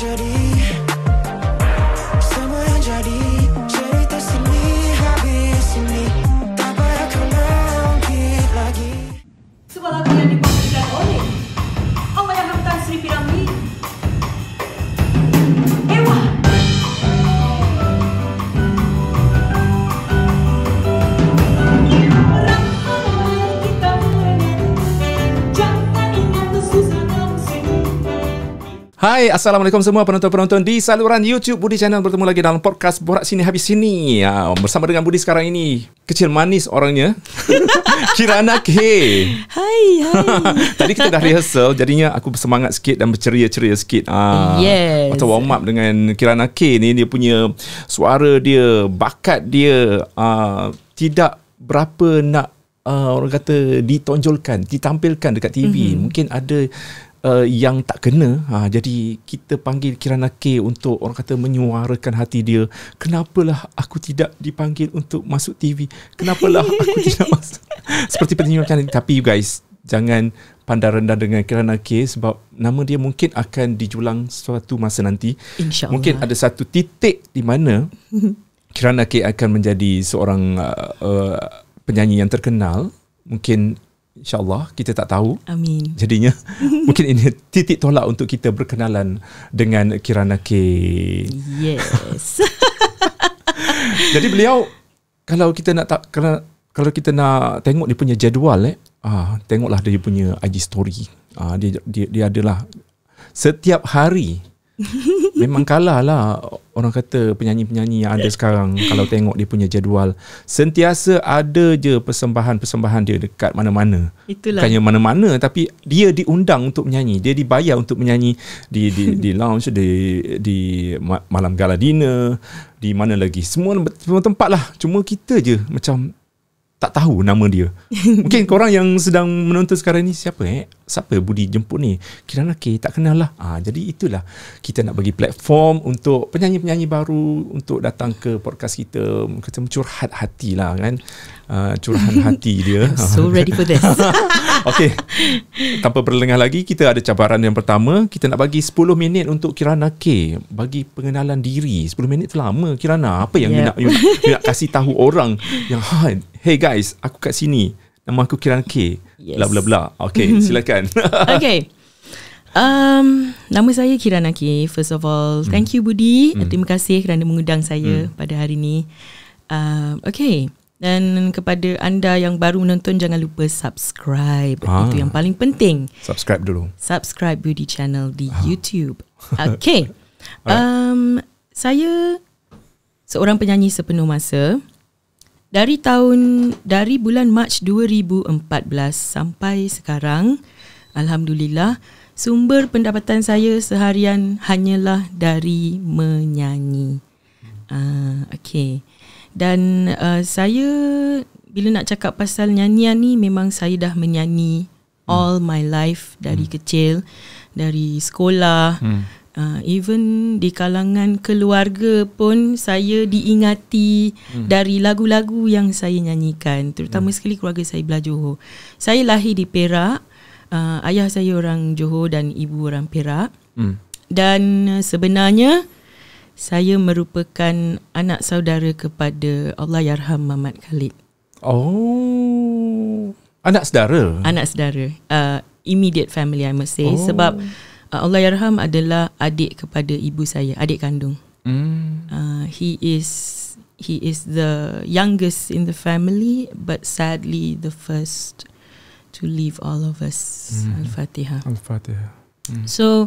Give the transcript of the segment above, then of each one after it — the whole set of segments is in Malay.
tragedy Hai, Assalamualaikum semua penonton-penonton di saluran YouTube Budi Channel bertemu lagi dalam podcast Borak Sini Habis Sini ya, bersama dengan Budi sekarang ini kecil manis orangnya Kirana K Hai, hai Tadi kita dah rehearsal jadinya aku bersemangat sikit dan berceria-ceria sikit ah, Yes Atau warm up dengan Kirana K ni dia punya suara dia, bakat dia ah, tidak berapa nak Uh, orang kata ditonjolkan, ditampilkan dekat TV. Mm-hmm. Mungkin ada uh, yang tak kena ha, jadi kita panggil Kirana K untuk orang kata menyuarakan hati dia kenapalah aku tidak dipanggil untuk masuk TV kenapalah aku tidak masuk seperti pertanyaan tapi you guys jangan pandang rendah dengan Kirana K sebab nama dia mungkin akan dijulang suatu masa nanti insyaallah mungkin ada satu titik di mana Kirana K akan menjadi seorang uh, uh, penyanyi yang terkenal mungkin InsyaAllah kita tak tahu Amin Jadinya mungkin ini titik tolak untuk kita berkenalan dengan Kirana K Yes Jadi beliau kalau kita nak tak kena kalau kita nak tengok dia punya jadual eh ah tengoklah dia punya IG story ah dia dia, dia adalah setiap hari Memang kalah lah orang kata penyanyi-penyanyi yang ada sekarang kalau tengok dia punya jadual. Sentiasa ada je persembahan-persembahan dia dekat mana-mana. Itulah. Bukannya mana-mana tapi dia diundang untuk menyanyi. Dia dibayar untuk menyanyi di di, di lounge, di, di malam gala dinner, di mana lagi. Semua, semua tempat lah. Cuma kita je macam tak tahu nama dia. Mungkin korang yang sedang menonton sekarang ni siapa eh? Siapa budi jemput ni? Kirana K tak kenal lah. Ha, jadi itulah kita nak bagi platform untuk penyanyi-penyanyi baru untuk datang ke podcast kita. Kita curhat hati lah kan uh, curahan hati dia. so ah. ready for this. okay. Tanpa berlengah lagi, kita ada cabaran yang pertama. Kita nak bagi 10 minit untuk Kirana K. Bagi pengenalan diri. 10 minit lama. Kirana. Apa yang yep. nak, you, you nak kasih tahu orang yang, hey guys, aku kat sini. Nama aku Kirana K. Yes. Blah, blah, blah. Okay, silakan. okay. Um, nama saya Kirana K. First of all, mm. thank you Budi. Mm. Terima kasih kerana mengundang saya mm. pada hari ini. Um, okay dan kepada anda yang baru menonton jangan lupa subscribe ah. itu yang paling penting subscribe dulu subscribe beauty channel di ah. YouTube okay um, saya seorang penyanyi sepenuh masa dari tahun dari bulan Mac 2014 sampai sekarang alhamdulillah sumber pendapatan saya seharian hanyalah dari menyanyi uh, okay dan uh, saya bila nak cakap pasal nyanyian ni memang saya dah menyanyi hmm. all my life dari hmm. kecil dari sekolah hmm. uh, even di kalangan keluarga pun saya diingati hmm. dari lagu-lagu yang saya nyanyikan terutama hmm. sekali keluarga saya belajar. Saya lahir di Perak. Uh, ayah saya orang Johor dan ibu orang Perak. Hmm. Dan uh, sebenarnya saya merupakan anak saudara kepada Allah Yarham Mamat Khalid. Oh, anak saudara? Anak saudara. Uh, immediate family, I must say. Oh. Sebab uh, Allah Yarham adalah adik kepada ibu saya, adik kandung. Mm. Uh, he is he is the youngest in the family but sadly the first to leave all of us mm. al-fatiha al-fatiha mm. so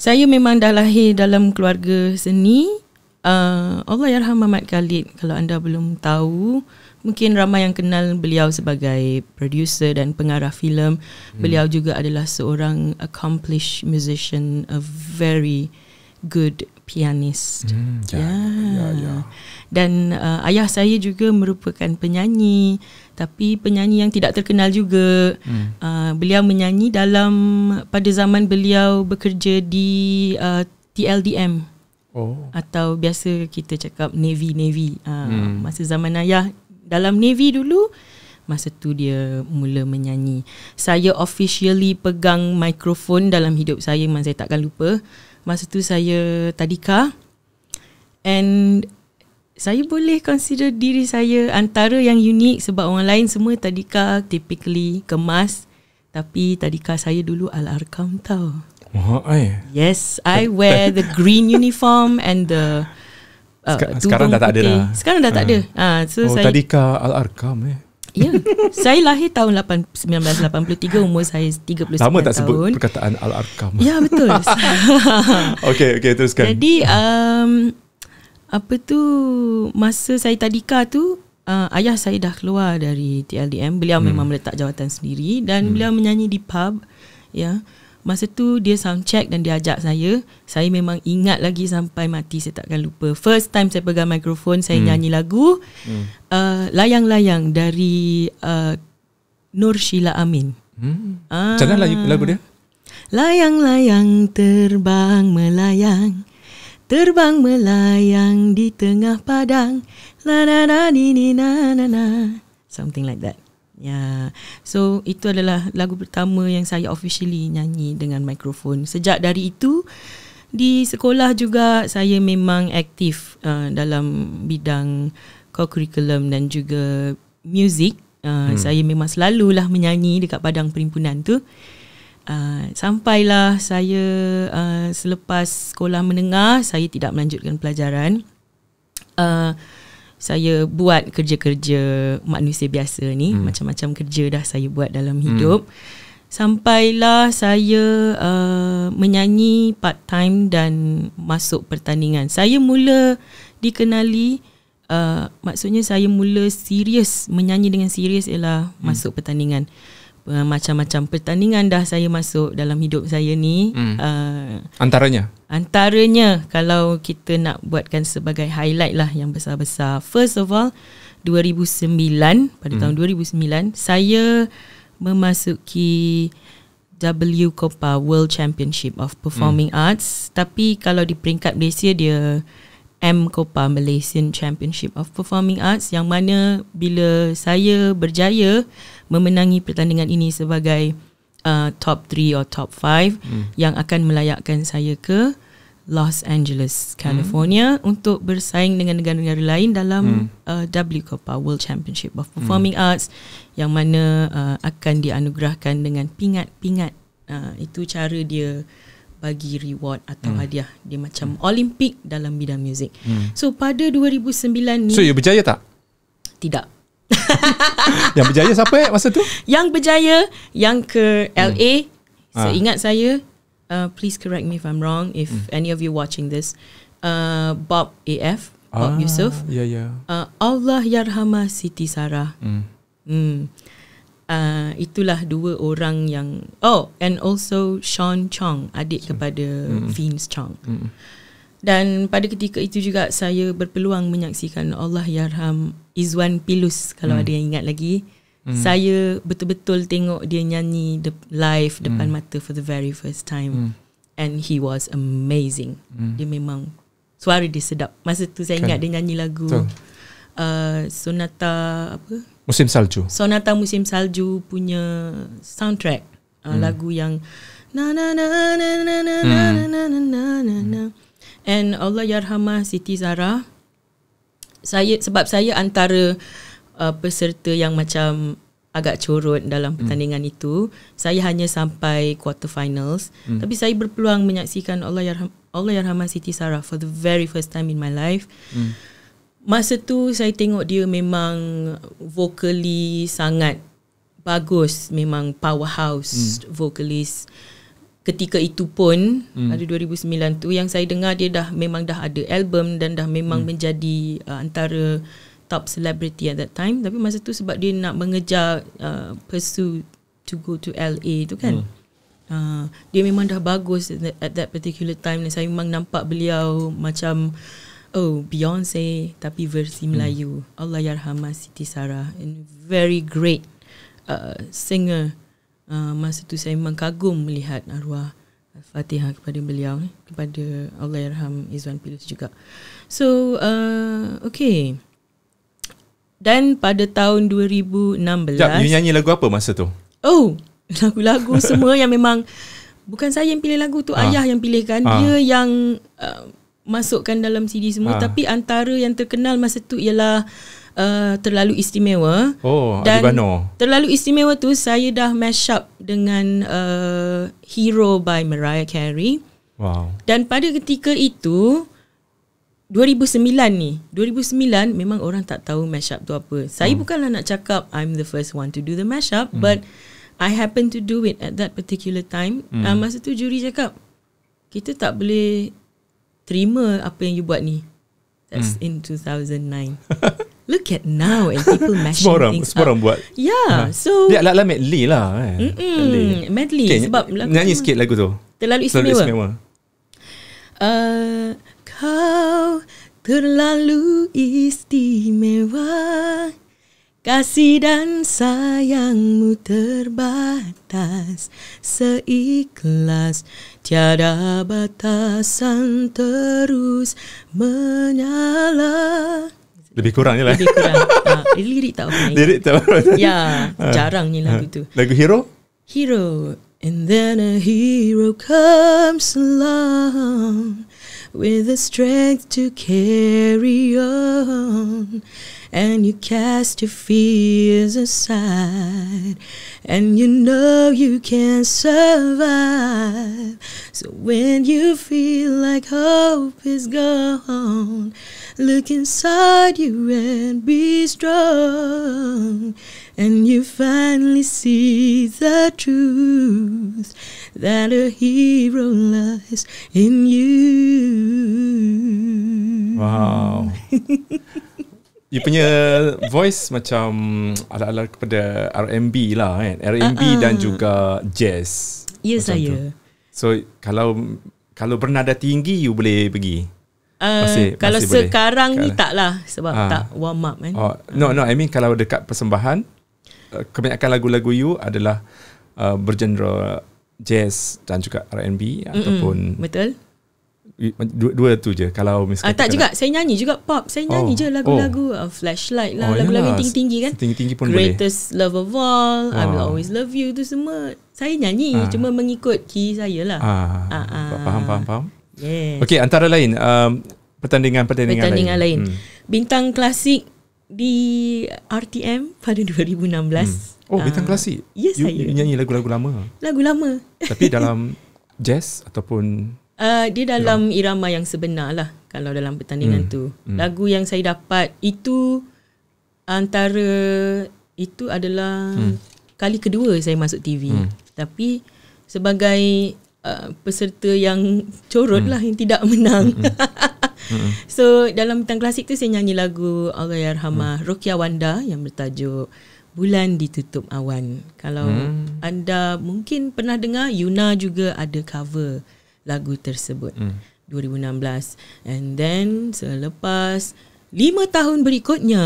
saya memang dah lahir dalam keluarga seni. Uh, Allah Yarham Mamat Khalid Kalau anda belum tahu Mungkin ramai yang kenal beliau sebagai Producer dan pengarah filem. Hmm. Beliau juga adalah seorang Accomplished musician A very good pianist. Hmm, ya, ya. ya, ya. Dan uh, ayah saya juga merupakan penyanyi, tapi penyanyi yang tidak terkenal juga. Hmm. Uh, beliau menyanyi dalam pada zaman beliau bekerja di uh, TLDM. Oh. Atau biasa kita cakap Navy Navy. Uh, hmm. Masa zaman ayah dalam Navy dulu masa tu dia mula menyanyi. Saya officially pegang mikrofon dalam hidup saya memang saya takkan lupa. Masa tu saya tadika And saya boleh consider diri saya antara yang unik sebab orang lain semua tadika typically kemas tapi tadika saya dulu al-arkam tau. Wahai. Yes, I wear the green uniform and the uh, Sekarang dah tak ada lah. Sekarang dah tak ah. ada. Ah, uh. uh, so oh, saya tadika al-arkam eh. Ya, saya lahir tahun 1983 umur saya 39 tahun. Lama tak sebut tahun. perkataan al-arqam. Ya, betul. Okay, okay, teruskan. Jadi, um, apa tu masa saya tadika tu uh, ayah saya dah keluar dari TLDM. Beliau hmm. memang meletak jawatan sendiri dan hmm. beliau menyanyi di pub. Ya. Masa tu dia sound check dan dia ajak saya. Saya memang ingat lagi sampai mati saya takkan lupa. First time saya pegang mikrofon, saya hmm. nyanyi lagu hmm. uh, layang-layang dari uh, Nur Sheila Amin. Hmm. Ah. lagi lagu dia. Layang-layang terbang melayang. Terbang melayang di tengah padang. La na na ni ni na na na. Something like that. Yeah. So itu adalah lagu pertama yang saya officially nyanyi dengan mikrofon. Sejak dari itu di sekolah juga saya memang aktif uh, dalam bidang co-curriculum dan juga music. Uh, hmm. Saya memang selalu lah menyanyi dekat padang perimpunan tu. Uh, sampailah saya uh, selepas sekolah menengah saya tidak melanjutkan pelajaran. Uh, saya buat kerja-kerja manusia biasa ni hmm. macam-macam kerja dah saya buat dalam hmm. hidup hmm. sampailah saya uh, menyanyi part time dan masuk pertandingan saya mula dikenali uh, maksudnya saya mula serius menyanyi dengan serius ialah hmm. masuk pertandingan uh, macam-macam pertandingan dah saya masuk dalam hidup saya ni hmm. uh, antaranya antaranya kalau kita nak buatkan sebagai highlight lah yang besar-besar first of all 2009 pada hmm. tahun 2009 saya memasuki W Copa World Championship of Performing hmm. Arts tapi kalau di peringkat Malaysia dia M Copa Malaysian Championship of Performing Arts yang mana bila saya berjaya memenangi pertandingan ini sebagai uh, top 3 or top 5 mm. yang akan melayakkan saya ke Los Angeles, California mm. untuk bersaing dengan negara-negara lain dalam mm. uh, W Copa World Championship of hmm. Performing mm. Arts yang mana uh, akan dianugerahkan dengan pingat-pingat uh, itu cara dia bagi reward atau hmm. hadiah dia macam hmm. Olympic dalam bidang muzik. Hmm. So pada 2009 ni So you berjaya tak? Tidak. yang berjaya siapa eh masa tu? Yang berjaya yang ke LA. Hmm. So ha. ingat saya uh, please correct me if I'm wrong if hmm. any of you watching this uh, Bob AF Bob ah, Yusuf. yeah, Yeah. Uh, Allah yarhamah Siti Sarah. Hmm. Hmm uh, itulah dua orang yang oh and also Sean Chong adik kepada hmm. Vince Chong. Hmm. Dan pada ketika itu juga saya berpeluang menyaksikan Allah yarham Izwan Pilus kalau hmm. ada yang ingat lagi. Hmm. Saya betul-betul tengok dia nyanyi de- live depan hmm. mata for the very first time hmm. and he was amazing. Hmm. Dia memang suara dia sedap. Masa tu saya kan. ingat dia nyanyi lagu uh, Sonata apa? Musim Salju. Sonata Musim Salju punya soundtrack hmm. uh, lagu yang na na na na na na na na na na na and Allah yarhamah Siti Zara. Saya sebab saya antara uh, peserta yang macam agak curut dalam pertandingan hmm. itu. Saya hanya sampai quarter finals hmm. tapi saya berpeluang menyaksikan Allah yarham Allah yarhamah Siti Zara for the very first time in my life. Hmm masa tu saya tengok dia memang vocally sangat bagus memang powerhouse hmm. vocalist ketika itu pun pada hmm. 2009 tu yang saya dengar dia dah memang dah ada album dan dah memang hmm. menjadi uh, antara top celebrity at that time tapi masa tu sebab dia nak mengejar uh, pursue to go to LA tu kan hmm. Uh, dia memang dah bagus at that particular time dan saya memang nampak beliau macam uh, Oh, Beyonce tapi versi hmm. Melayu. Allah yarhama Siti Sarah. And very great uh, singer. Uh, masa tu saya memang kagum melihat arwah Al-Fatihah kepada beliau. Eh, kepada Allah yarham Izwan Pilus juga. So, uh, okay. Dan pada tahun 2016... Sekejap, you nyanyi lagu apa masa tu? Oh, lagu-lagu semua yang memang... Bukan saya yang pilih lagu tu, ha. ayah yang pilihkan. Ha. Dia yang... Uh, masukkan dalam CD semua ha. tapi antara yang terkenal masa tu ialah uh, terlalu istimewa oh dan Adibano. terlalu istimewa tu saya dah mash up dengan uh, hero by Mariah Carey wow dan pada ketika itu 2009 ni 2009 memang orang tak tahu mashup tu apa saya hmm. bukanlah nak cakap I'm the first one to do the mashup hmm. but I happen to do it at that particular time hmm. uh, masa tu juri cakap kita tak boleh terima apa yang you buat ni. That's hmm. in 2009. Look at now and people mashing semua orang, things semua up. Semua buat. Yeah, ha. so... Dia lah ala medley lah. Eh. Medley. medley okay, sebab lagu Nyanyi sikit lagu tu. Terlalu istimewa. Terlalu istimewa. Uh, kau terlalu istimewa. Kasih dan sayangmu terbatas Seikhlas tiada batasan terus menyala Lebih kurang je lah Lebih kurang ha, Lirik tak okay Lirik tak okay Ya, ah. jarangnya ha. lagu tu ah. Lagu Hero? Hero And then a hero comes along with the strength to carry on. And you cast your fears aside, and you know you can survive. So when you feel like hope is gone, look inside you and be strong and you finally see the truth that a hero lies in you wow You punya voice macam alat-alat kepada R&B lah kan. R&B uh-uh. Ah, ah. dan juga jazz. yes, saya. Ah, so kalau kalau bernada tinggi you boleh pergi. Uh, masih, kalau masih sekarang boleh. ni taklah sebab uh, tak warm up kan. Oh, no no I mean kalau dekat persembahan uh, kebanyakan lagu-lagu you adalah uh, bergenre jazz dan juga R&B Mm-mm, ataupun Betul. Dua, dua tu je kalau misalkan uh, tak juga nak. Lah. saya nyanyi juga pop saya nyanyi oh, je oh. lagu-lagu oh. uh, flashlight lah oh, lagu-lagu yang tinggi-tinggi kan tinggi-tinggi pun greatest boleh. love of all oh. I will ah. always love you tu semua saya nyanyi uh. cuma mengikut key saya lah uh, uh, uh. faham faham faham Yes. Okey, antara lain um, pertandingan-pertandingan lain. Pertandingan lain. Hmm. Bintang klasik di RTM pada 2016. Hmm. Oh, bintang uh, klasik. Yes, you, saya. You nyanyi lagu-lagu lama. Lagu lama. Tapi dalam jazz ataupun uh, dia dalam irama. irama yang sebenar lah kalau dalam pertandingan hmm. tu. Hmm. Lagu yang saya dapat itu antara itu adalah hmm. kali kedua saya masuk TV. Hmm. Tapi sebagai uh, peserta yang corot lah, hmm. lah yang tidak menang. Hmm hmm. hmm. hmm. So dalam bintang klasik tu saya nyanyi lagu Allah Yarhamah hmm. Rokia Wanda yang bertajuk Bulan Ditutup Awan. Kalau hmm. anda mungkin pernah dengar Yuna juga ada cover lagu tersebut hmm. 2016 and then selepas Lima tahun berikutnya,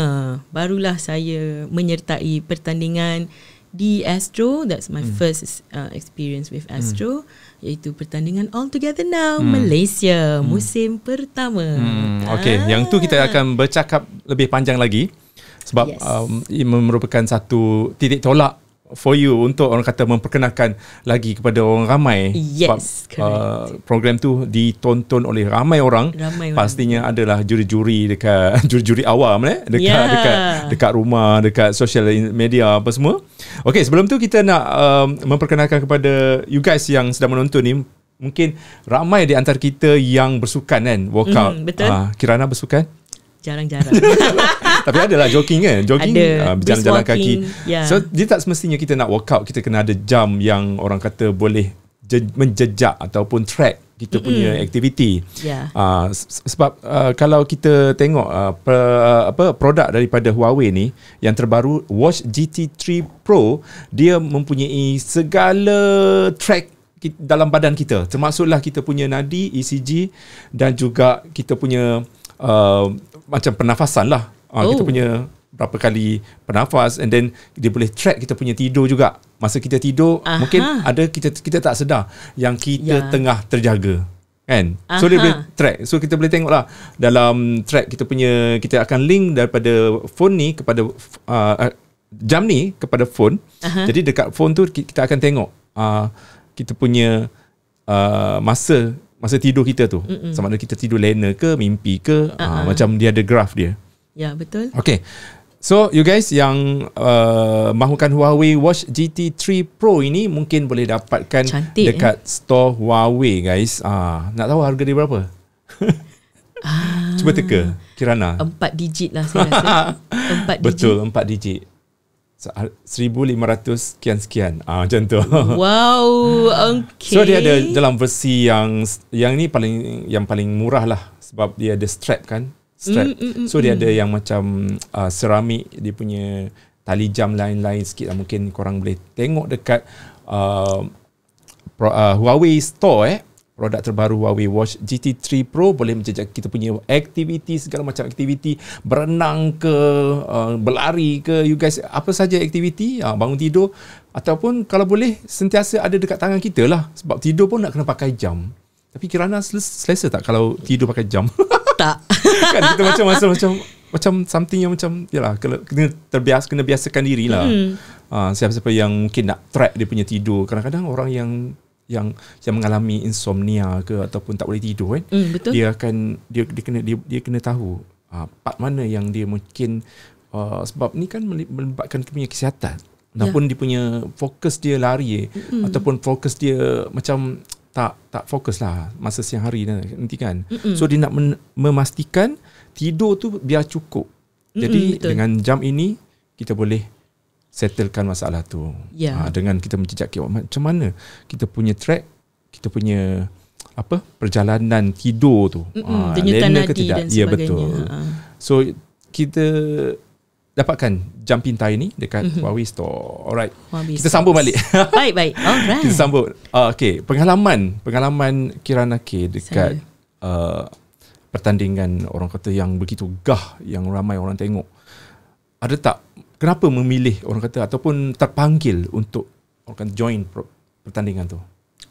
barulah saya menyertai pertandingan di Astro. That's my mm. first uh, experience with hmm. Astro. Mm. Iaitu pertandingan All Together Now hmm. Malaysia hmm. musim pertama. Hmm. Okey, ah. yang tu kita akan bercakap lebih panjang lagi sebab yes. um, ia merupakan satu titik tolak for you untuk orang kata memperkenalkan lagi kepada orang ramai. Yes, sebab, Uh, program tu ditonton oleh ramai orang. Ramai Pastinya orang. adalah juri-juri dekat juri-juri awam eh dekat yeah. dekat dekat rumah, dekat social media apa semua. Okay, sebelum tu kita nak um, memperkenalkan kepada you guys yang sedang menonton ni mungkin ramai di antara kita yang bersukan kan workout. Mm, betul. Uh, Kirana bersukan? jarang-jarang. Tapi ada lah jogging kan? Jogging, ada, uh, berjalan-jalan kaki. Yeah. So, dia tak semestinya kita nak workout, kita kena ada jam yang orang kata boleh menjejak ataupun track kita mm-hmm. punya aktiviti. Yeah. Ya. Uh, sebab uh, kalau kita tengok uh, per, uh, apa produk daripada Huawei ni yang terbaru Watch GT 3 Pro, dia mempunyai segala track dalam badan kita termasuklah kita punya nadi ECG dan juga kita punya macam pernafasan lah uh, oh. kita punya berapa kali pernafas, and then dia boleh track kita punya tidur juga masa kita tidur Aha. mungkin ada kita kita tak sedar yang kita ya. tengah terjaga kan so dia boleh track so kita boleh tengok lah dalam track kita punya kita akan link daripada phone ni kepada uh, jam ni kepada phone Aha. jadi dekat phone tu kita akan tengok uh, kita punya uh, masa masa tidur kita tu. Mm-mm. Sama ada kita tidur lena ke, mimpi ke, uh-uh. uh, macam dia ada graf dia. Ya, yeah, betul. Okay. So, you guys yang uh, mahukan Huawei Watch GT 3 Pro ini mungkin boleh dapatkan Cantik, dekat eh. store Huawei, guys. Uh, nak tahu harga dia berapa? Cuba teka, Kirana. Empat digit lah saya rasa. empat digit. Betul, empat digit. 1500 sekian sekian ah uh, macam tu wow okay so dia ada dalam versi yang yang ni paling yang paling murah lah sebab dia ada strap kan strap mm, mm, mm, so dia mm. ada yang macam uh, seramik dia punya tali jam lain-lain sikit lah. mungkin korang boleh tengok dekat uh, Pro, uh, Huawei store eh produk terbaru Huawei Watch GT 3 Pro boleh menjejak kita punya aktiviti segala macam aktiviti berenang ke uh, berlari ke you guys apa saja aktiviti uh, bangun tidur ataupun kalau boleh sentiasa ada dekat tangan kita lah sebab tidur pun nak kena pakai jam tapi kirana selesa tak kalau tidur pakai jam tak kan kita macam macam macam macam something yang macam yalah kena terbiasa kena biasakan dirilah hmm. uh, siapa-siapa yang mungkin nak track dia punya tidur kadang-kadang orang yang yang yang mengalami insomnia ke ataupun tak boleh tidur kan mm, betul. dia akan dia dia kena dia, dia kena tahu uh, part mana yang dia mungkin uh, sebab ni kan melibatkan punya kesihatan ataupun ya. yeah. dia punya fokus dia lari mm. ataupun fokus dia macam tak tak fokus lah masa siang hari nanti kan Mm-mm. so dia nak memastikan tidur tu biar cukup Mm-mm, jadi betul. dengan jam ini kita boleh settlekan masalah tu ya. ha, dengan kita mencicak kiamat macam mana kita punya track kita punya apa perjalanan tidur tu mm-hmm. ha, lena ke tidak ya betul ah. so kita dapatkan jam pintar ini dekat mm-hmm. Huawei store alright Huawei kita stocks. sambung balik baik baik alright kita sambung uh, okay pengalaman pengalaman Kirana K dekat uh, pertandingan orang kata yang begitu gah yang ramai orang tengok ada tak kenapa memilih orang kata ataupun terpanggil untuk orang kata join pertandingan tu?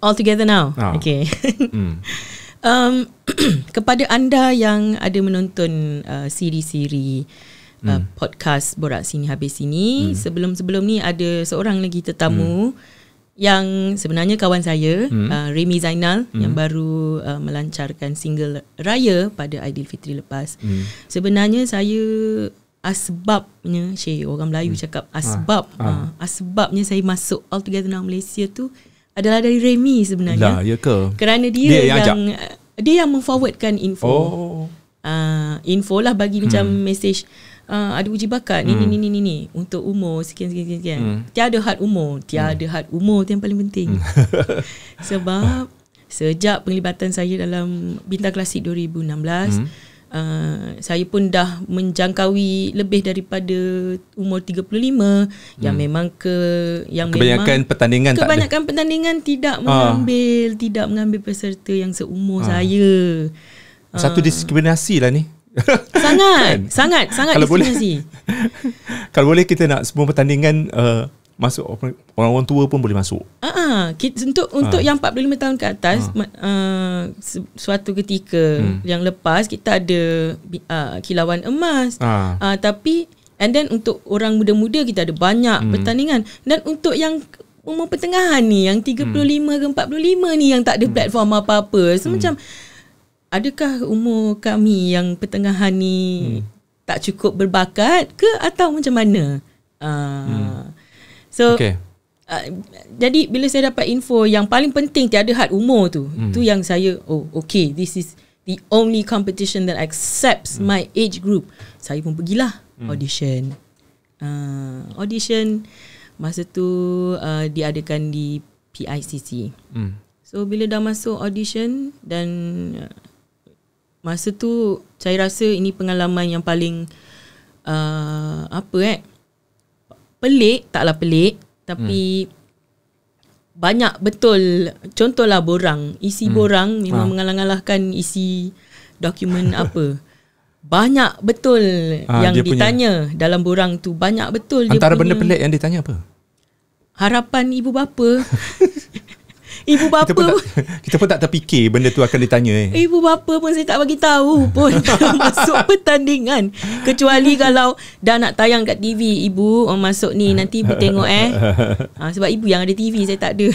All together now. Ha. Okay. Hmm. um, kepada anda yang ada menonton uh, siri-siri uh, hmm. podcast Borak Sini Habis Sini, hmm. sebelum-sebelum ni ada seorang lagi tetamu hmm. yang sebenarnya kawan saya, hmm. uh, Remy Zainal hmm. yang baru uh, melancarkan single Raya pada Aidilfitri lepas. Hmm. Sebenarnya saya asbabnya Syekh orang Melayu hmm. cakap ah. asbab ah. Ah. asbabnya saya masuk All Together Now Malaysia tu adalah dari Remy sebenarnya. Lah, ya ke? Kerana dia, dia yang, yang eh, dia yang memforwardkan info. Oh. Uh, info lah bagi hmm. macam message uh, ada uji bakat ni hmm. ni ni ni ni untuk umur sekian sekian sekian. sekian. Hmm. Tiada had umur, hmm. tiada hmm. had umur tu yang paling penting. Hmm. Sebab sejak penglibatan saya dalam Bintang Klasik 2016 hmm uh, saya pun dah menjangkaui lebih daripada umur 35 hmm. yang memang ke yang kebanyakan memang, pertandingan kebanyakan tak ada. pertandingan tidak ah. mengambil ha. tidak mengambil peserta yang seumur ha. saya satu ha. diskriminasi lah ni sangat kan? sangat sangat kalau diskriminasi boleh, kalau boleh kita nak semua pertandingan uh, masuk orang-orang tua pun boleh masuk. Ah, ah. untuk untuk ha. yang 45 tahun ke atas ha. uh, suatu ketika hmm. yang lepas kita ada uh, kilauan emas. Ha. Uh, tapi and then untuk orang muda-muda kita ada banyak hmm. pertandingan dan untuk yang umur pertengahan ni yang 35 hmm. ke 45 ni yang tak ada hmm. platform apa-apa. So, hmm. Macam adakah umur kami yang pertengahan ni hmm. tak cukup berbakat ke atau macam mana? Ah uh, hmm. So okay. uh, jadi bila saya dapat info yang paling penting tiada had umur tu. Hmm. Tu yang saya oh okay this is the only competition that accepts hmm. my age group. Saya pun pergilah hmm. audition. Uh, audition masa tu uh, diadakan di PICC. Hmm. So bila dah masuk audition dan uh, masa tu saya rasa ini pengalaman yang paling uh, apa eh pelik taklah pelik tapi hmm. banyak betul contohlah borang isi hmm. borang memang ha. Ah. mengalang-alangkan isi dokumen apa banyak betul ha, yang ditanya punya. dalam borang tu banyak betul antara benda pelik yang ditanya apa harapan ibu bapa Ibu bapa kita pun, tak, kita pun tak terfikir benda tu akan ditanya eh. Ibu bapa pun saya tak bagi tahu pun masuk pertandingan kecuali kalau dah nak tayang kat TV ibu oh, masuk ni nanti ibu tengok eh. Ha, sebab ibu yang ada TV saya tak ada.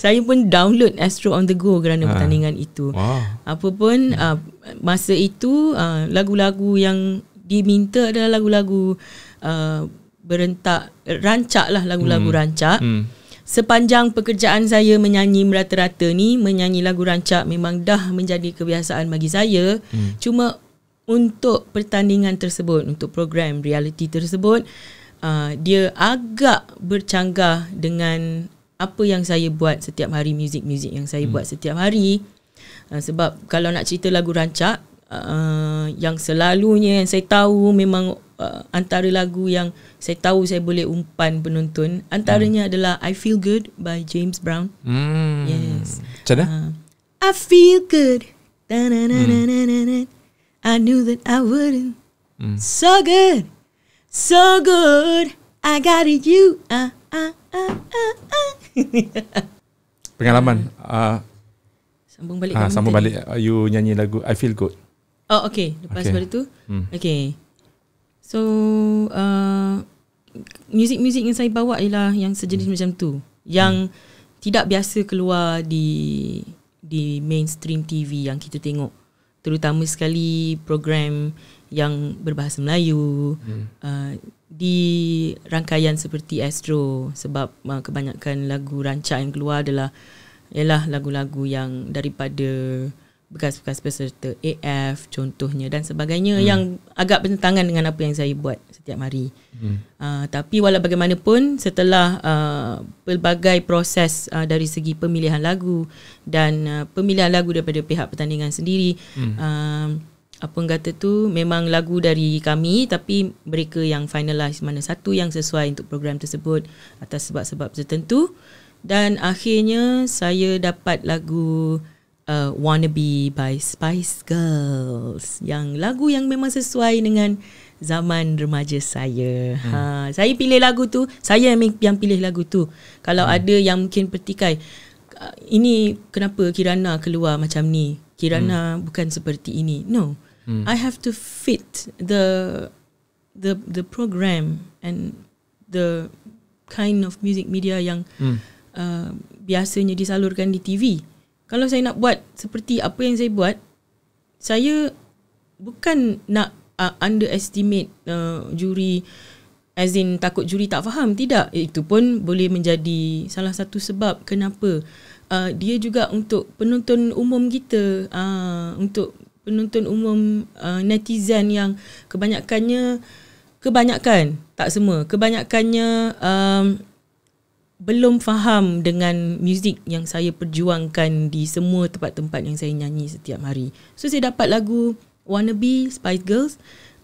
saya pun download Astro on the go kerana ha. pertandingan itu. Wow. Apa pun uh, masa itu uh, lagu-lagu yang diminta adalah lagu-lagu uh, berentak rancak lah lagu-lagu hmm. rancak. Hmm. Sepanjang pekerjaan saya menyanyi merata-rata ni, menyanyi lagu rancak memang dah menjadi kebiasaan bagi saya. Hmm. Cuma untuk pertandingan tersebut, untuk program reality tersebut, uh, dia agak bercanggah dengan apa yang saya buat setiap hari, muzik-muzik yang saya hmm. buat setiap hari. Uh, sebab kalau nak cerita lagu rancak, uh, yang selalunya yang saya tahu memang uh, antara lagu yang saya tahu saya boleh umpan penonton antaranya hmm. adalah I Feel Good by James Brown. Hmm. Yes. Cana? Uh, I feel good. Hmm. I knew that I wouldn't. Hmm. So good. So good. I got it you. Uh, uh, uh, uh, uh. Pengalaman. Uh, sambung balik. Ah, sambung tadi. balik. Ah, you nyanyi lagu I feel good. Oh okay. Lepas okay. pada tu. Hmm. Okay. So uh, Music-music yang saya bawa ialah Yang sejenis hmm. macam tu Yang hmm. Tidak biasa keluar di Di mainstream TV yang kita tengok Terutama sekali program Yang berbahasa Melayu hmm. uh, di rangkaian seperti Astro sebab uh, kebanyakan lagu rancak yang keluar adalah ialah lagu-lagu yang daripada uh, bekas-bekas peserta AF contohnya dan sebagainya hmm. yang agak bertentangan dengan apa yang saya buat setiap hari. Hmm. Uh, tapi walau bagaimanapun setelah uh, pelbagai proses uh, dari segi pemilihan lagu dan uh, pemilihan lagu daripada pihak pertandingan sendiri hmm. uh, apa kata tu memang lagu dari kami tapi mereka yang finalize mana satu yang sesuai untuk program tersebut atas sebab-sebab tertentu dan akhirnya saya dapat lagu uh, Be by Spice Girls yang lagu yang memang sesuai dengan zaman remaja saya. Hmm. Ha saya pilih lagu tu, saya yang, yang pilih lagu tu. Kalau hmm. ada yang mungkin pertikai uh, ini kenapa Kirana keluar macam ni? Kirana hmm. bukan seperti ini. No. Hmm. I have to fit the the the program and the kind of music media yang hmm. uh, biasanya disalurkan di TV kalau saya nak buat seperti apa yang saya buat saya bukan nak uh, underestimate uh, juri as in takut juri tak faham tidak itu pun boleh menjadi salah satu sebab kenapa uh, dia juga untuk penonton umum kita uh, untuk penonton umum uh, netizen yang kebanyakannya kebanyakan tak semua kebanyakannya um, belum faham dengan muzik yang saya perjuangkan di semua tempat-tempat yang saya nyanyi setiap hari. So saya dapat lagu Wanna Be Spice Girls.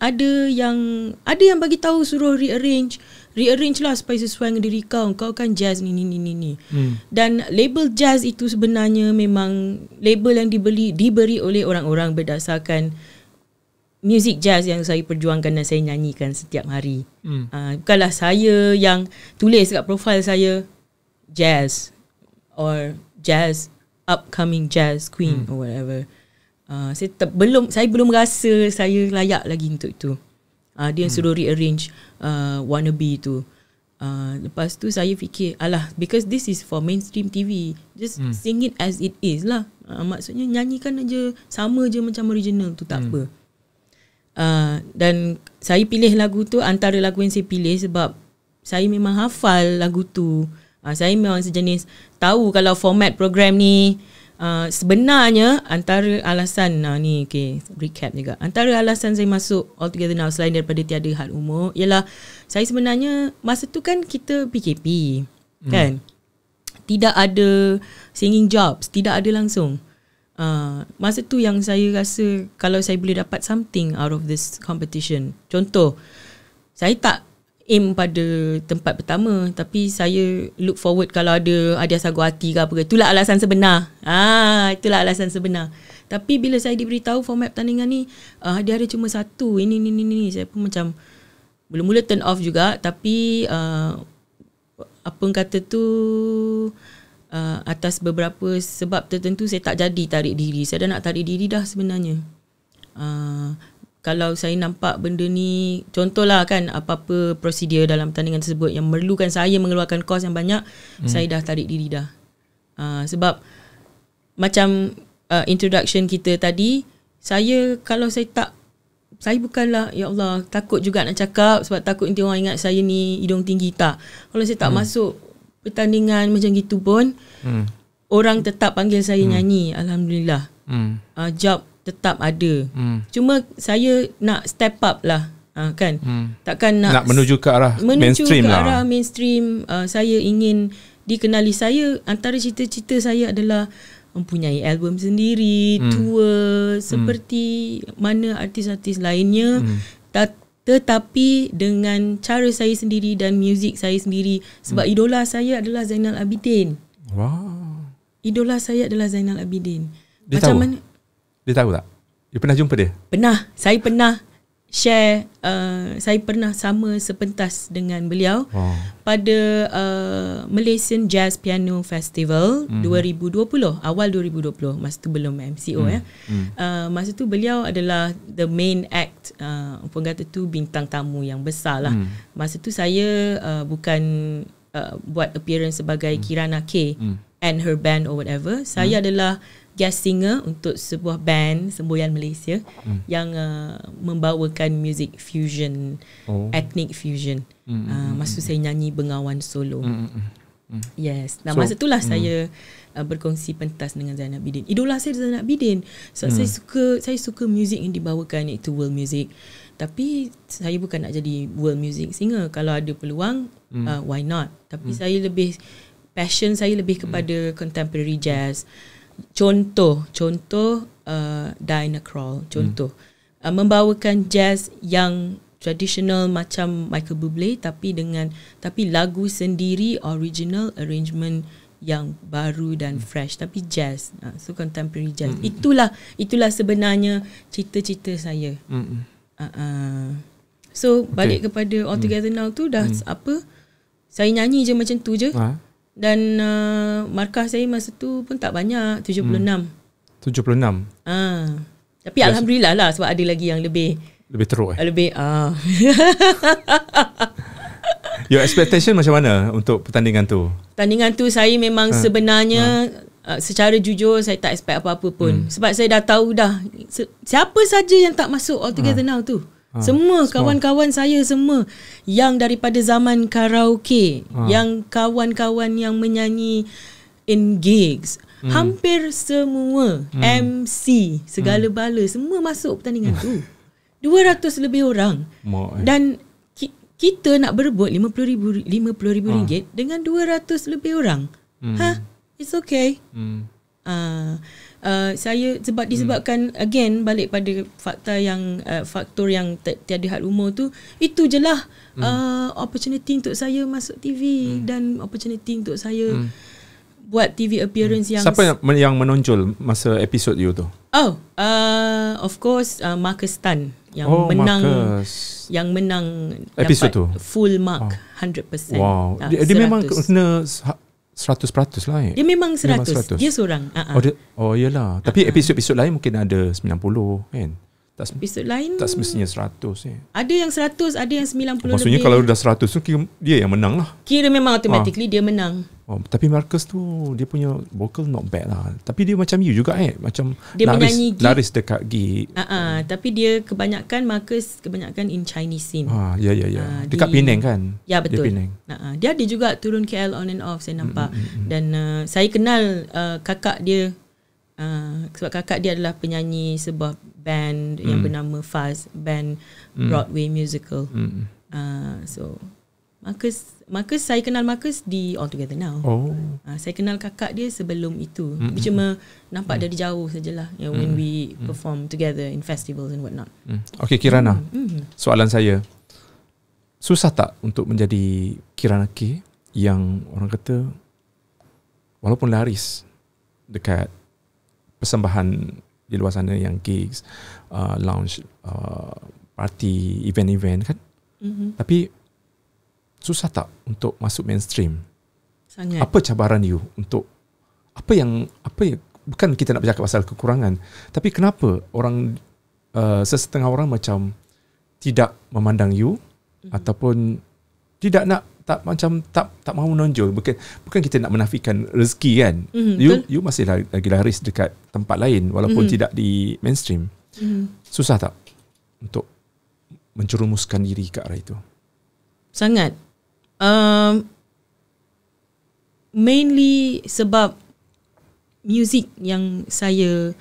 Ada yang ada yang bagi tahu suruh rearrange, rearrange lah supaya sesuai dengan diri kau. Kau kan jazz ni ni ni ni. Hmm. Dan label jazz itu sebenarnya memang label yang dibeli diberi oleh orang-orang berdasarkan music jazz yang saya perjuangkan dan saya nyanyikan setiap hari. Hmm. Uh, bukanlah saya yang tulis kat profil saya jazz or jazz upcoming jazz queen hmm. or whatever. Uh, saya tak belum saya belum rasa saya layak lagi untuk itu. Uh, dia yang hmm. suruh rearrange uh, wannabe itu. Uh, lepas tu saya fikir alah because this is for mainstream TV just hmm. sing it as it is lah. Uh, maksudnya nyanyikan aja sama je macam original tu tak hmm. apa uh, dan saya pilih lagu tu antara lagu yang saya pilih sebab saya memang hafal lagu tu. Uh, saya memang sejenis tahu kalau format program ni uh, sebenarnya antara alasan uh, ni okay, recap juga. Antara alasan saya masuk All Together Now selain daripada tiada had umur ialah saya sebenarnya masa tu kan kita PKP hmm. kan. Tidak ada singing jobs, tidak ada langsung uh, masa tu yang saya rasa kalau saya boleh dapat something out of this competition. Contoh, saya tak aim pada tempat pertama tapi saya look forward kalau ada hadiah sagu hati ke apa ke. Itulah alasan sebenar. Ah, itulah alasan sebenar. Tapi bila saya diberitahu format pertandingan ni uh, dia ada cuma satu ini ini ini, ini. saya pun macam mula-mula turn off juga tapi uh, apa kata tu Uh, atas beberapa sebab tertentu saya tak jadi tarik diri. Saya dah nak tarik diri dah sebenarnya. Uh, kalau saya nampak benda ni, contohlah kan apa-apa prosedur dalam pertandingan tersebut yang memerlukan saya mengeluarkan kos yang banyak, hmm. saya dah tarik diri dah. Uh, sebab macam uh, introduction kita tadi, saya kalau saya tak, saya bukanlah, ya Allah, takut juga nak cakap sebab takut nanti orang ingat saya ni hidung tinggi. Tak. Kalau saya tak hmm. masuk pertandingan macam gitu pun hmm. orang tetap panggil saya hmm. nyanyi alhamdulillah hmm. uh, job tetap ada hmm. cuma saya nak step up lah uh, kan hmm. takkan nak, nak menuju ke arah menuju mainstream ke lah. arah lah. mainstream uh, saya ingin dikenali saya antara cita-cita saya adalah mempunyai album sendiri hmm. tua seperti hmm. mana artis-artis lainnya hmm tetapi dengan cara saya sendiri dan muzik saya sendiri sebab hmm. idola saya adalah Zainal Abidin. Wah. Idola saya adalah Zainal Abidin. Dia Macam tahu? mana? Dia tahu tak? Dia pernah jumpa dia? Pernah. Saya pernah share uh, saya pernah sama sepentas dengan beliau wow. pada uh, Malaysian Jazz Piano Festival mm 2020 awal 2020 masa tu belum MCO mm. ya. Mm. Uh, masa tu beliau adalah the main act uh, orang kata tu bintang tamu yang besar lah. Mm. Masa tu saya uh, bukan uh, buat appearance sebagai mm. Kirana K mm. and her band or whatever. Saya mm. adalah guest singer untuk sebuah band semboyan Malaysia hmm. yang uh, membawakan music fusion, oh. ethnic fusion. Hmm, uh, masa hmm. saya hmm. nyanyi Bengawan Solo. Hmm. Yes. Nah, so, masa itulah hmm. saya uh, berkongsi pentas dengan Zainab Bidin. Idola saya Zainab Bidin. So, hmm. Saya suka saya suka music yang dibawakan itu world music. Tapi saya bukan nak jadi world music singer kalau ada peluang hmm. uh, why not. Tapi hmm. saya lebih passion saya lebih kepada hmm. contemporary jazz. Hmm contoh contoh uh, Diana Crawl contoh hmm. uh, membawakan jazz yang tradisional macam Michael Bublé tapi dengan tapi lagu sendiri original arrangement yang baru dan hmm. fresh tapi jazz uh, so contemporary jazz hmm. hmm, hmm. itulah itulah sebenarnya cita-cita saya hmm. uh, uh. so okay. balik kepada altogether hmm. now tu dah hmm. apa saya nyanyi je macam tu je ha? Dan uh, markah saya masa tu pun tak banyak 76 hmm. 76 uh, ha. Tapi yes. Alhamdulillah lah sebab ada lagi yang lebih Lebih teruk eh Lebih uh. Your expectation macam mana untuk pertandingan tu? Pertandingan tu saya memang uh, sebenarnya uh. Uh, Secara jujur saya tak expect apa-apa pun hmm. Sebab saya dah tahu dah Siapa saja yang tak masuk altogether uh. Hmm. now tu Ah, semua kawan-kawan saya semua yang daripada zaman karaoke, ha. yang kawan-kawan yang menyanyi in gigs, hmm. hampir semua hmm. MC, segala hmm. bala semua masuk pertandingan tu. 200 lebih orang. Mak. Eh. Dan ki- kita nak berebut 50 ribu 50 ribu ha. ringgit dengan 200 lebih orang. Hmm. Ha, it's okay. Hmm. Uh, uh, saya sebab disebabkan hmm. again balik pada fakta yang uh, faktor yang tiada hak rumah tu itu jelah hmm. uh, opportunity untuk saya masuk TV hmm. dan opportunity untuk saya hmm. buat TV appearance hmm. yang Siapa yang, yang menonjol masa episod itu tu? Oh, uh, of course uh, Marcus Tan yang oh, menang Marcus. yang menang episod tu full mark oh. 100%. Wow, uh, dia, dia memang kena Seratus, 100% lah eh. Dia memang seratus. Dia seorang uh-huh. oh, dia, oh yelah uh-huh. Tapi episod-episod lain mungkin ada 90 kan tak, Episod lain Tak semestinya 100 eh. Ada yang seratus, Ada yang 90 Maksudnya lebih. kalau dah seratus tu Dia yang menang lah Kira memang automatically ha. dia menang Oh, tapi Marcus tu dia punya vocal not bad lah. Tapi dia macam you juga eh, macam dia laris, menyanyi gig. laris dekat gig. Ha uh-uh, tapi dia kebanyakan Marcus kebanyakan in Chinese scene. Ah, ya ya ya. Ah, dekat di, Penang kan? Ya betul. Dia Penang. Uh-uh. dia ada juga turun KL on and off saya nampak. Mm mm, mm, mm, Dan uh, saya kenal uh, kakak dia uh, sebab kakak dia adalah penyanyi sebuah band mm. yang bernama Fuzz, band mm. Broadway musical. Mm. mm. Uh, so Marcus Marcus saya kenal Marcus di All Together Now. Oh. Uh, saya kenal kakak dia sebelum itu. Mm-hmm. Cuma nampak mm dari jauh sajalah yeah, mm-hmm. when we mm perform together in festivals and whatnot. Mm. Okay Kirana. Mm-hmm. mm-hmm. Soalan saya. Susah tak untuk menjadi Kirana K yang orang kata walaupun laris dekat persembahan di luar sana yang gigs, uh, lounge, uh, party, event-event kan? Mm-hmm. Tapi susah tak untuk masuk mainstream? Sangat. Apa cabaran you untuk apa yang apa yang, bukan kita nak bercakap pasal kekurangan, tapi kenapa orang uh, sesetengah orang macam tidak memandang you mm-hmm. ataupun tidak nak tak macam tak tak mahu menonjol bukan bukan kita nak menafikan rezeki kan mm, you you masih lagi, laris dekat tempat lain walaupun mm. tidak di mainstream mm. susah tak untuk mencurumuskan diri ke arah itu sangat um, mainly sebab music yang saya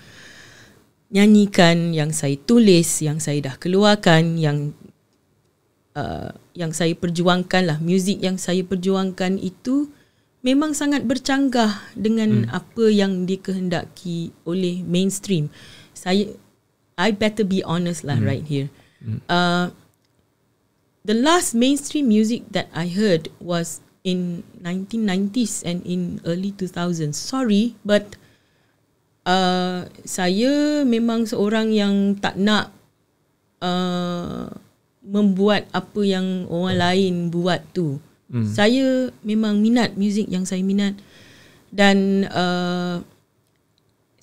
nyanyikan, yang saya tulis, yang saya dah keluarkan, yang uh, yang saya perjuangkan lah, music yang saya perjuangkan itu memang sangat bercanggah dengan hmm. apa yang dikehendaki oleh mainstream. Saya, I better be honest lah hmm. right here. Hmm. Uh, the last mainstream music that I heard was in 1990s and in early 2000s. Sorry, but uh, saya memang seorang yang tak nak uh, membuat apa yang orang lain buat tu. Hmm. Saya memang minat muzik yang saya minat dan uh,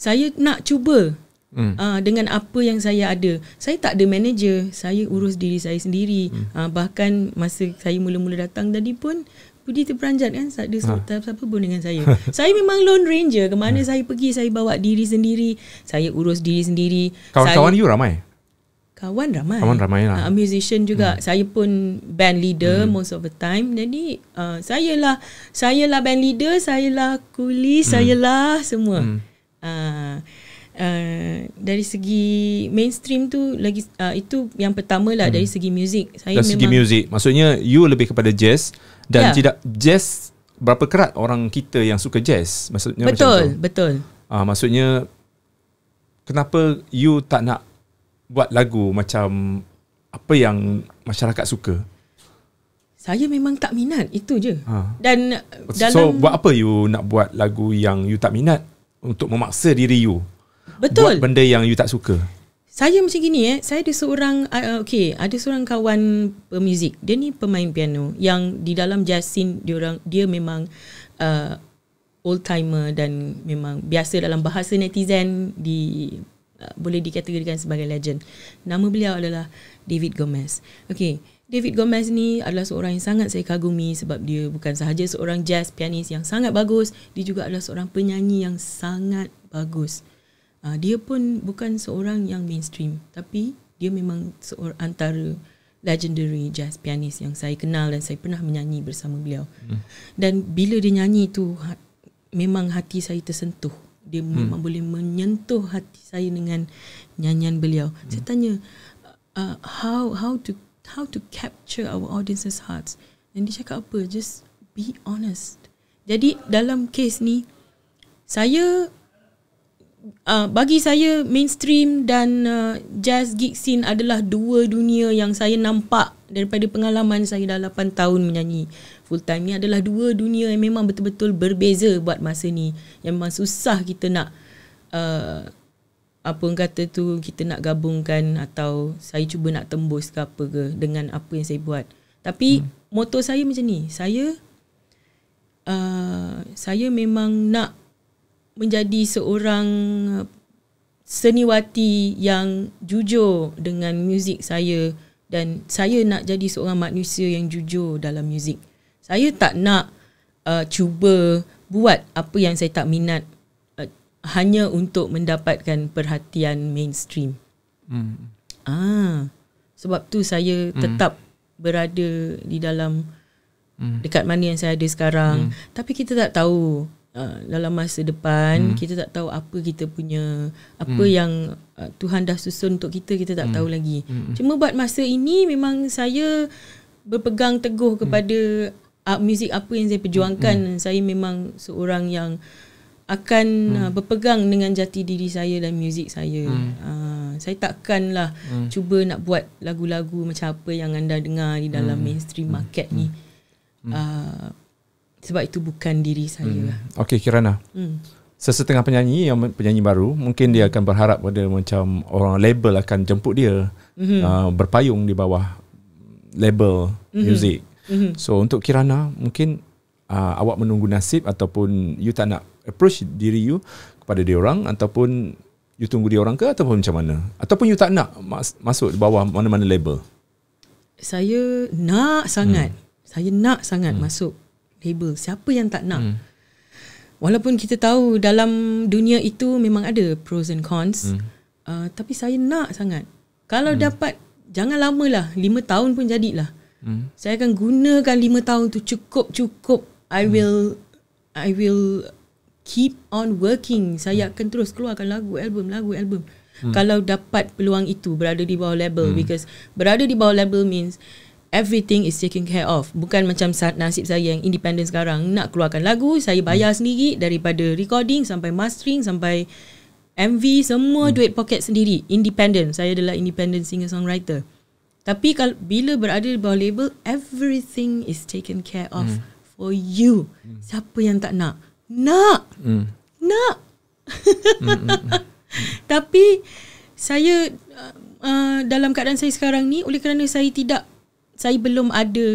saya nak cuba Hmm. Uh, dengan apa yang saya ada Saya tak ada manager Saya hmm. urus diri saya sendiri hmm. uh, Bahkan masa saya mula-mula datang tadi pun Budi terperanjat kan Tak ada ha. siapa pun dengan saya Saya memang lone ranger Kemana ha. Hmm. saya pergi Saya bawa diri sendiri Saya urus diri sendiri Kawan-kawan you ramai? Kawan ramai Kawan ramai lah uh, Musician juga hmm. Saya pun band leader hmm. Most of the time Jadi uh, saya lah band leader saya lah kuli hmm. lah semua hmm uh, dari segi mainstream tu lagi uh, itu yang pertama lah hmm. dari segi music saya dari segi music maksudnya you lebih kepada jazz dan yeah. tidak jazz berapa kerat orang kita yang suka jazz maksudnya betul macam tu. betul uh, maksudnya kenapa you tak nak buat lagu macam apa yang masyarakat suka saya memang tak minat itu je ha. dan so, dalam so buat apa you nak buat lagu yang you tak minat untuk memaksa diri you Betul. buat benda yang you tak suka. Saya macam gini eh, saya ada seorang uh, uh okey, ada seorang kawan pemuzik. Dia ni pemain piano yang di dalam jazz scene dia orang dia memang uh, old timer dan memang biasa dalam bahasa netizen di uh, boleh dikategorikan sebagai legend. Nama beliau adalah David Gomez. Okey, David Gomez ni adalah seorang yang sangat saya kagumi sebab dia bukan sahaja seorang jazz pianis yang sangat bagus, dia juga adalah seorang penyanyi yang sangat bagus. Uh, dia pun bukan seorang yang mainstream tapi dia memang seorang antara legendary jazz pianis yang saya kenal dan saya pernah menyanyi bersama beliau. Hmm. Dan bila dia nyanyi tu ha, memang hati saya tersentuh. Dia hmm. memang boleh menyentuh hati saya dengan nyanyian beliau. Hmm. Saya tanya uh, how how to how to capture our audience's hearts. Dan dia cakap apa? Just be honest. Jadi dalam kes ni saya uh, bagi saya mainstream dan uh, jazz gig scene adalah dua dunia yang saya nampak daripada pengalaman saya dah 8 tahun menyanyi full time ni adalah dua dunia yang memang betul-betul berbeza buat masa ni yang memang susah kita nak uh, apa yang kata tu kita nak gabungkan atau saya cuba nak tembus ke apa ke dengan apa yang saya buat tapi hmm. motor saya macam ni saya uh, saya memang nak menjadi seorang uh, seniwati yang jujur dengan muzik saya dan saya nak jadi seorang manusia yang jujur dalam muzik. Saya tak nak uh, cuba buat apa yang saya tak minat uh, hanya untuk mendapatkan perhatian mainstream. Hmm. Ah. Sebab tu saya hmm. tetap berada di dalam hmm. dekat mana yang saya ada sekarang. Hmm. Tapi kita tak tahu Ah, dalam masa depan hmm. kita tak tahu apa kita punya apa hmm. yang uh, Tuhan dah susun untuk kita kita tak hmm. tahu lagi. Hmm. Cuma buat masa ini memang saya berpegang teguh hmm. kepada hmm. uh, muzik apa yang saya perjuangkan. Hmm. hmm. Saya memang seorang yang akan hmm. uh, berpegang dengan jati diri saya dan muzik saya. Hmm. Uh, saya takkanlah hmm. cuba nak buat lagu-lagu macam apa yang anda dengar di dalam hmm. mainstream hmm. market hmm. ni. Hmm. Uh, sebab itu bukan diri saya hmm. lah. Okey Kirana. Hmm. Sesetengah penyanyi yang penyanyi baru mungkin dia akan berharap pada macam orang label akan jemput dia mm-hmm. uh, berpayung di bawah label mm-hmm. music. Mm-hmm. So untuk Kirana mungkin uh, awak menunggu nasib ataupun you tak nak approach diri you kepada dia orang ataupun you tunggu dia orang ke ataupun macam mana ataupun you tak nak mas- masuk di bawah mana-mana label. Saya nak sangat. Hmm. Saya nak sangat hmm. masuk label siapa yang tak nak hmm. walaupun kita tahu dalam dunia itu memang ada pros and cons hmm. uh, tapi saya nak sangat kalau hmm. dapat jangan lamalah 5 tahun pun jadilah hmm. saya akan gunakan 5 tahun tu cukup cukup i hmm. will i will keep on working saya hmm. akan terus keluarkan lagu album lagu album hmm. kalau dapat peluang itu berada di bawah label hmm. because berada di bawah label means everything is taken care of bukan macam nasib saya yang independent sekarang nak keluarkan lagu saya bayar hmm. sendiri daripada recording sampai mastering sampai MV semua hmm. duit pocket sendiri independent saya adalah independent singer songwriter tapi kalau bila berada di bawah label everything is taken care of hmm. for you hmm. siapa yang tak nak nak hmm. nak hmm, hmm, hmm. tapi saya uh, uh, dalam keadaan saya sekarang ni oleh kerana saya tidak saya belum ada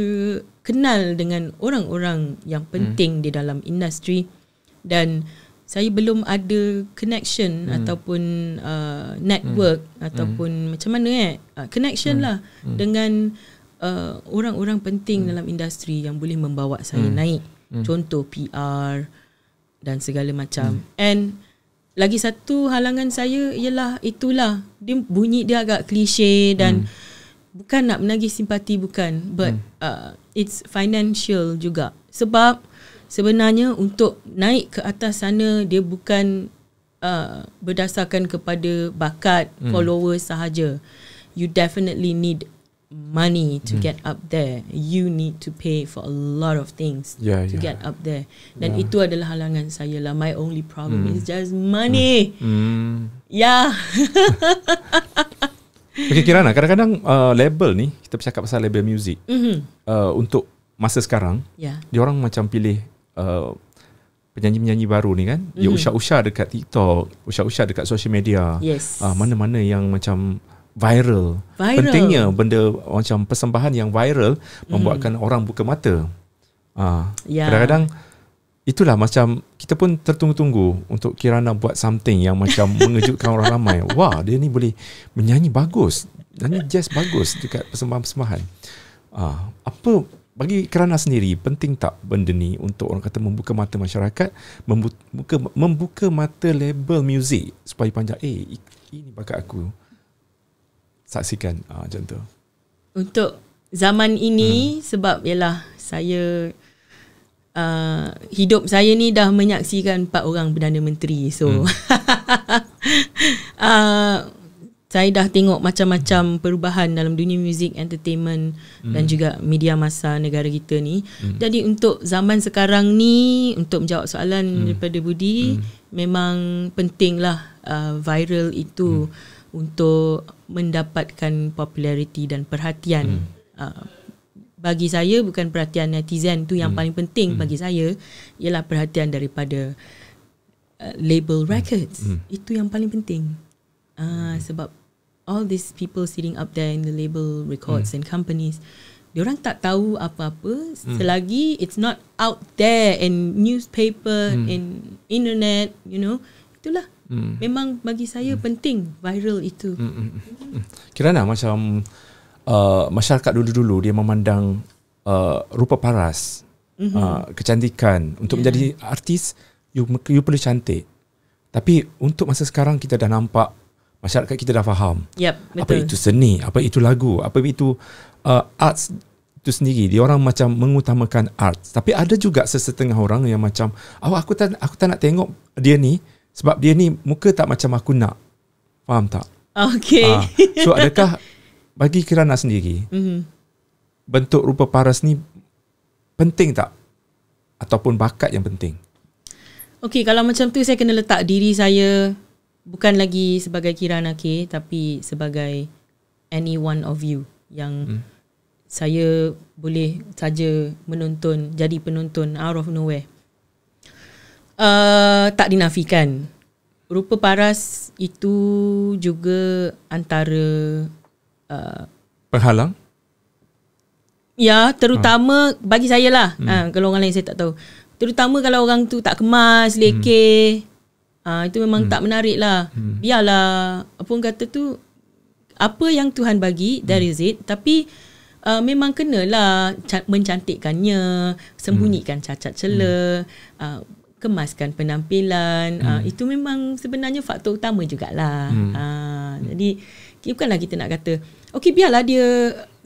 kenal dengan orang-orang yang hmm. penting hmm. di dalam industri dan saya belum ada connection hmm. ataupun uh, hmm. network hmm. ataupun hmm. macam mana eh uh, connection hmm. lah hmm. dengan uh, orang-orang penting hmm. dalam industri yang boleh membawa saya hmm. naik hmm. contoh PR dan segala macam hmm. and lagi satu halangan saya ialah itulah dia bunyi dia agak klise dan hmm bukan nak menagih simpati bukan but hmm. uh, it's financial juga sebab sebenarnya untuk naik ke atas sana dia bukan uh, berdasarkan kepada bakat hmm. followers sahaja you definitely need money to hmm. get up there you need to pay for a lot of things yeah, ya. to yeah. get up there dan yeah. itu adalah halangan saya lah my only problem hmm. is just money hmm. hmm. yeah Okay Kirana Kadang-kadang uh, label ni Kita bercakap pasal label music mm-hmm. uh, Untuk masa sekarang yeah. Dia orang macam pilih uh, Penyanyi-penyanyi baru ni kan mm-hmm. usah-usah dekat TikTok Usah-usah dekat social media yes. uh, Mana-mana yang macam viral. viral Pentingnya benda Macam persembahan yang viral mm-hmm. Membuatkan orang buka mata uh, ah, yeah. Kadang-kadang itulah macam kita pun tertunggu-tunggu untuk Kirana buat something yang macam mengejutkan orang ramai. Wah, dia ni boleh menyanyi bagus. Nyanyi jazz bagus dekat persembahan-persembahan. Ah, apa bagi Kirana sendiri penting tak benda ni untuk orang kata membuka mata masyarakat, membuka membuka mata label music supaya panjang eh ini bakat aku. Saksikan ah contoh. Untuk zaman ini hmm. sebab ialah saya uh, hidup saya ni dah menyaksikan empat orang perdana menteri so hmm. uh, saya dah tengok macam-macam perubahan dalam dunia music entertainment hmm. dan juga media masa negara kita ni hmm. jadi untuk zaman sekarang ni untuk menjawab soalan hmm. daripada budi hmm. memang pentinglah uh, viral itu hmm. untuk mendapatkan populariti dan perhatian hmm. Uh, bagi saya bukan perhatian netizen tu yang hmm. paling penting hmm. bagi saya ialah perhatian daripada uh, label hmm. records hmm. itu yang paling penting uh, hmm. sebab all these people sitting up there in the label records hmm. and companies orang tak tahu apa-apa hmm. selagi it's not out there in newspaper hmm. in internet you know itulah hmm. memang bagi saya hmm. penting viral itu hmm. Hmm. hmm. hmm. kirana macam uh, masyarakat dulu-dulu dia memandang uh, rupa paras, mhm. uh, kecantikan untuk yeah. menjadi artis you you perlu cantik. Tapi untuk masa sekarang kita dah nampak masyarakat kita dah faham. Yep, Apa itu seni, apa itu lagu, apa itu uh, arts itu sendiri. Dia orang macam mengutamakan arts. Tapi ada juga sesetengah orang yang macam oh, aku tak aku tak nak tengok dia ni sebab dia ni muka tak macam aku nak. Faham tak? Okay. Uh, so adakah bagi Kirana sendiri mm-hmm. bentuk rupa paras ni penting tak ataupun bakat yang penting Okey, kalau macam tu saya kena letak diri saya bukan lagi sebagai Kirana K tapi sebagai any one of you yang mm. saya boleh saja menonton jadi penonton out of nowhere uh, tak dinafikan rupa paras itu juga antara Uh, penghalang? Ya, terutama ha. bagi saya lah. Hmm. Ha, kalau orang lain saya tak tahu. Terutama kalau orang tu tak kemas, hmm. lekeh. Hmm. Ha, itu memang hmm. tak menarik lah. Hmm. Biarlah. Apa orang kata tu, apa yang Tuhan bagi, that is it. Tapi uh, memang kenalah mencantikkannya, sembunyikan hmm. cacat celah, hmm. uh, kemaskan penampilan. Hmm. Uh, itu memang sebenarnya faktor utama jugalah. Hmm. Uh, jadi bukanlah kita nak kata okey biarlah dia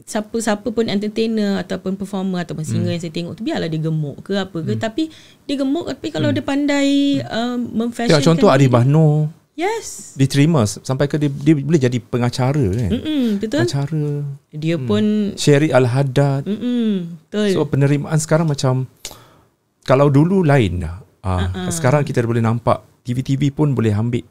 siapa-siapa pun entertainer ataupun performer ataupun singer hmm. yang saya tengok tu biarlah dia gemuk ke apa ke hmm. tapi dia gemuk tapi kalau hmm. dia pandai um, memfashion ya, contoh Adi Bahno yes diterima sampai ke dia, dia boleh jadi pengacara kan hmm betul pengacara dia hmm. pun Sherry Al-Haddad hmm betul so penerimaan sekarang macam kalau dulu lain ah uh-huh. sekarang kita boleh nampak TV-TV pun boleh ambil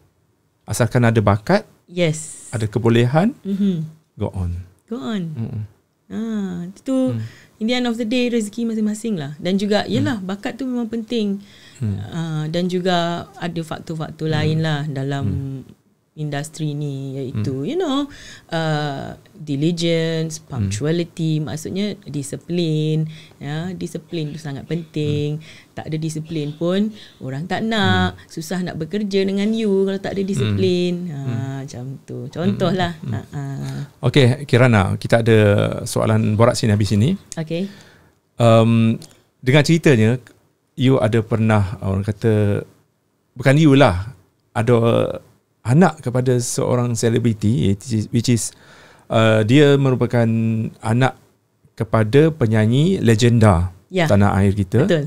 asalkan ada bakat Yes. Ada kebolehan. Mm-hmm. Go on. Go on. Mm-hmm. Ah, itu mm. in the end of the day rezeki masing-masing lah. Dan juga mm. yelah mm. bakat tu memang penting. Mm. Ah, dan juga ada faktor-faktor mm. lain lah dalam mm industri ni iaitu hmm. you know uh, diligence hmm. punctuality hmm. maksudnya disiplin ya disiplin tu sangat penting hmm. tak ada disiplin pun orang tak nak hmm. susah nak bekerja dengan you kalau tak ada hmm. disiplin ha, hmm. ha macam tu contohlah hmm. hmm. ha, ha. okey kirana kita ada soalan borak sini habis sini okey um dengan ceritanya you ada pernah orang kata bukan you lah ada anak kepada seorang selebriti eh, which is uh, dia merupakan anak kepada penyanyi legenda ya. tanah air kita Betul.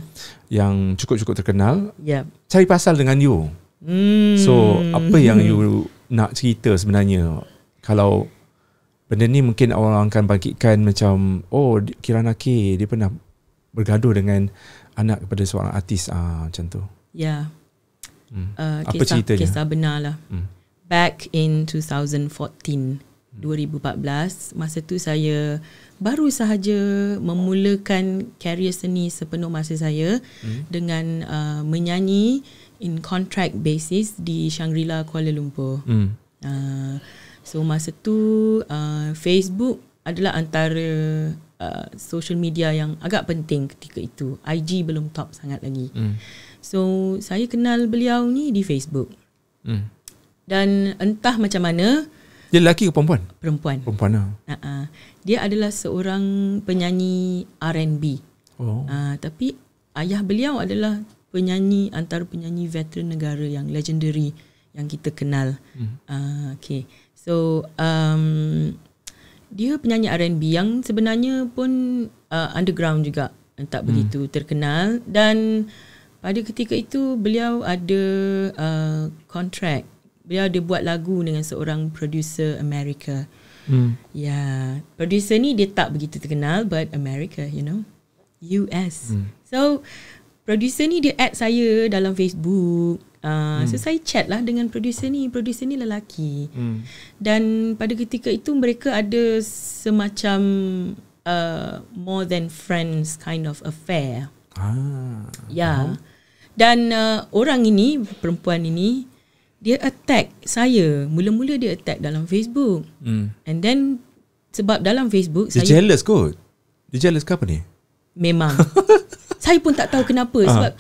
yang cukup-cukup terkenal. Ya. Cari pasal dengan you. Hmm. So, apa yang you nak cerita sebenarnya? Kalau benda ni mungkin orang akan bangkitkan macam oh Kirana K dia pernah bergaduh dengan anak kepada seorang artis ah macam tu. Ya. Yeah. Hmm. Uh, kisah, kisah benar lah. Hmm. Back in 2014, 2014, masa tu saya baru sahaja memulakan karier seni sepenuh masa saya hmm. dengan uh, menyanyi in contract basis di Shangri-La Kuala Lumpur. Hmm. Uh, so masa tu uh, Facebook adalah antara uh, social media yang agak penting ketika itu. IG belum top sangat lagi. Hmm. So saya kenal beliau ni di Facebook. Hmm. Dan entah macam mana dia lelaki ke perempuan? Perempuan. Perempuan lah. Uh-uh. Dia adalah seorang penyanyi R&B. Oh. Uh, tapi ayah beliau adalah penyanyi antara penyanyi veteran negara yang legendary yang kita kenal. Hmm. Uh, okay. So, um, dia penyanyi R&B yang sebenarnya pun uh, underground juga. Tak hmm. begitu hmm. terkenal. Dan pada ketika itu beliau ada kontrak. Uh, beliau ada buat lagu dengan seorang producer Amerika. Hmm. Ya, yeah. producer ni dia tak begitu terkenal but America, you know. US. Hmm. So producer ni dia add saya dalam Facebook. Uh, hmm. So saya chat lah dengan producer ni Producer ni lelaki hmm. Dan pada ketika itu mereka ada Semacam uh, More than friends kind of affair ah. Ya yeah. Dan uh, orang ini, perempuan ini, dia attack saya. Mula-mula dia attack dalam Facebook. Mm. And then, sebab dalam Facebook, dia saya... Dia jealous kot. Dia jealous ke apa ni? Memang. saya pun tak tahu kenapa. Uh. Sebab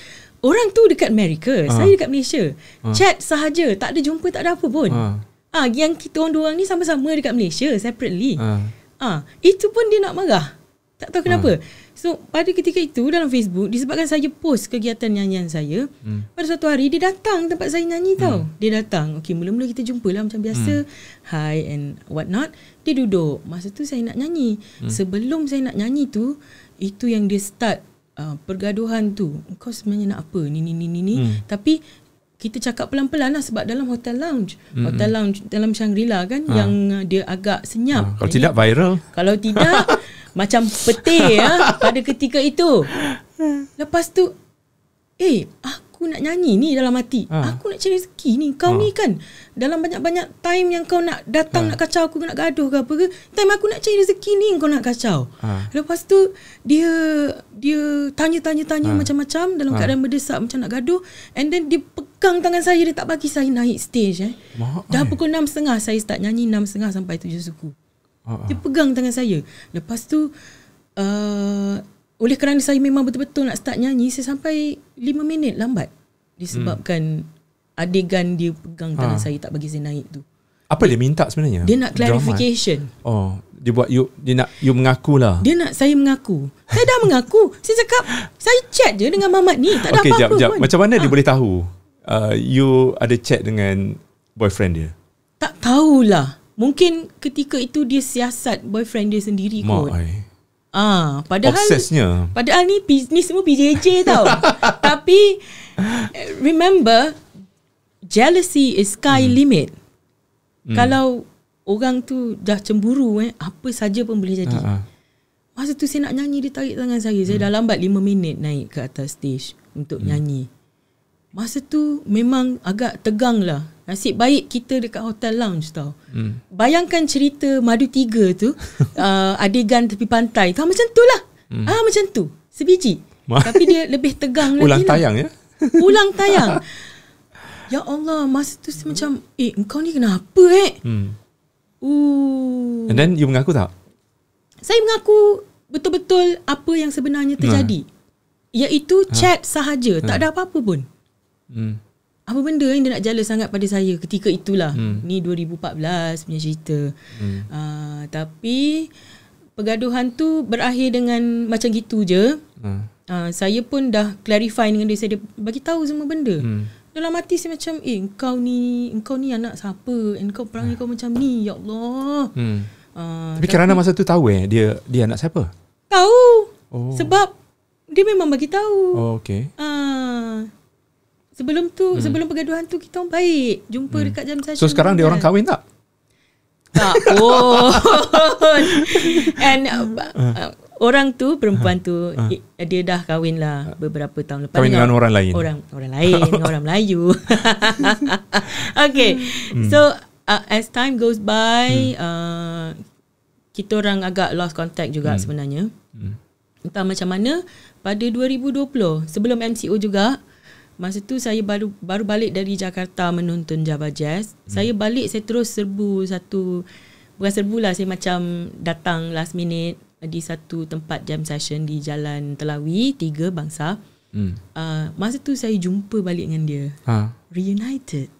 orang tu dekat Amerika. Uh. Saya dekat Malaysia. Uh. Chat sahaja. Tak ada jumpa, tak ada apa pun. Ah, uh. uh, Yang kita orang-orang ni sama-sama dekat Malaysia. Separately. Ah, uh. uh, Itu pun dia nak marah. Tak tahu kenapa. Uh. So pada ketika itu dalam Facebook disebabkan saya post kegiatan nyanyian saya hmm. pada satu hari dia datang tempat saya nyanyi hmm. tau. Dia datang. Okey mula-mula kita jumpa lah macam biasa. Hmm. Hi and what not. Dia duduk. Masa tu saya nak nyanyi. Hmm. Sebelum saya nak nyanyi tu itu yang dia start uh, pergaduhan tu. Kau sebenarnya nak apa? Ni ni ni ni ni. Hmm. Tapi kita cakap pelan-pelan lah sebab dalam hotel lounge. Hmm. Hotel lounge dalam Shangri-La kan ha. yang uh, dia agak senyap. Ha. Kalau tidak viral. Kalau tidak Macam petir ya, pada ketika itu. Lepas tu, eh, aku nak nyanyi ni dalam mati, Ha. Aku nak cari rezeki ni. Kau ha. ni kan, dalam banyak-banyak time yang kau nak datang ha. nak kacau aku, nak gaduh ke apa ke, time aku nak cari rezeki ni kau nak kacau. Ha. Lepas tu, dia dia tanya-tanya-tanya ha. macam-macam dalam ha. keadaan berdesak macam nak gaduh. And then dia pegang tangan saya, dia tak bagi saya naik stage. Eh. Mahal. Dah eh. pukul setengah saya tak nyanyi, enam setengah sampai tujuh suku. Uh-uh. Dia pegang tangan saya. Lepas tu uh, oleh kerana saya memang betul-betul nak start nyanyi saya sampai lima minit lambat disebabkan hmm. adegan dia pegang tangan uh. saya tak bagi saya naik tu. Apa dia minta sebenarnya? Dia nak eh? clarification. Drama. Oh, dia buat you dia nak you mengaku lah. Dia nak saya mengaku. Saya dah mengaku. Saya cakap saya chat je dengan Mamat ni, tak ada okay, apa-apa. Okey, macam mana ha. dia ah. boleh tahu? Uh, you ada chat dengan boyfriend dia? Tak tahulah. Mungkin ketika itu dia siasat boyfriend dia sendiri Mak kot. Ah, padahal Obsesnya. padahal ni bisnes semua BJJ tau. Tapi remember jealousy is sky hmm. limit. Hmm. Kalau orang tu dah cemburu eh, apa saja pun boleh jadi. Uh-huh. Masa tu saya nak nyanyi dia tarik tangan saya. Saya hmm. dah lambat 5 minit naik ke atas stage untuk hmm. nyanyi. Masa tu memang agak tegang lah Nasib baik kita dekat hotel lounge tau. Hmm. Bayangkan cerita Madu Tiga tu, uh, adegan tepi pantai. Kan macam tu lah. Hmm. Ah, macam tu. Sebiji. Tapi dia lebih tegang lagi Ulang lah. tayang ya? Ulang tayang. ya Allah, masa tu hmm. macam, eh, kau ni kenapa eh? Hmm. Ooh. And then you mengaku tak? Saya mengaku betul-betul apa yang sebenarnya terjadi. Hmm. Iaitu chat sahaja. Hmm. Tak ada apa-apa pun. Hmm apa benda yang dia nak jala sangat pada saya ketika itulah hmm. ni 2014 punya cerita hmm. uh, tapi pergaduhan tu berakhir dengan macam gitu je hmm. uh, saya pun dah clarify dengan dia saya bagi tahu semua benda hmm. dalam hati saya macam eh engkau ni engkau ni anak siapa engkau perangai hmm. kau macam ni ya Allah hmm. uh, tapi, tapi kerana masa tu tahu eh dia dia anak siapa tahu oh. sebab dia memang bagi tahu oh okey uh, Sebelum tu hmm. Sebelum pergaduhan tu Kita orang baik Jumpa hmm. dekat jam saja. So sekarang dia orang kahwin tak? Tak pun. And uh, uh, uh, Orang tu Perempuan uh. tu uh. Dia dah kahwin lah uh. Beberapa tahun lepas Kahwin dengan orang lain Orang orang lain Orang Melayu Okay hmm. So uh, As time goes by hmm. uh, Kita orang agak Lost contact juga hmm. sebenarnya hmm. Entah macam mana Pada 2020 Sebelum MCO juga Hmm Masa tu saya baru baru balik dari Jakarta menonton Java Jazz. Hmm. Saya balik saya terus serbu satu bukan serbu lah saya macam datang last minute di satu tempat jam session di Jalan Telawi Tiga Bangsa. Hmm. Uh, masa tu saya jumpa balik dengan dia. Ha. Reunited.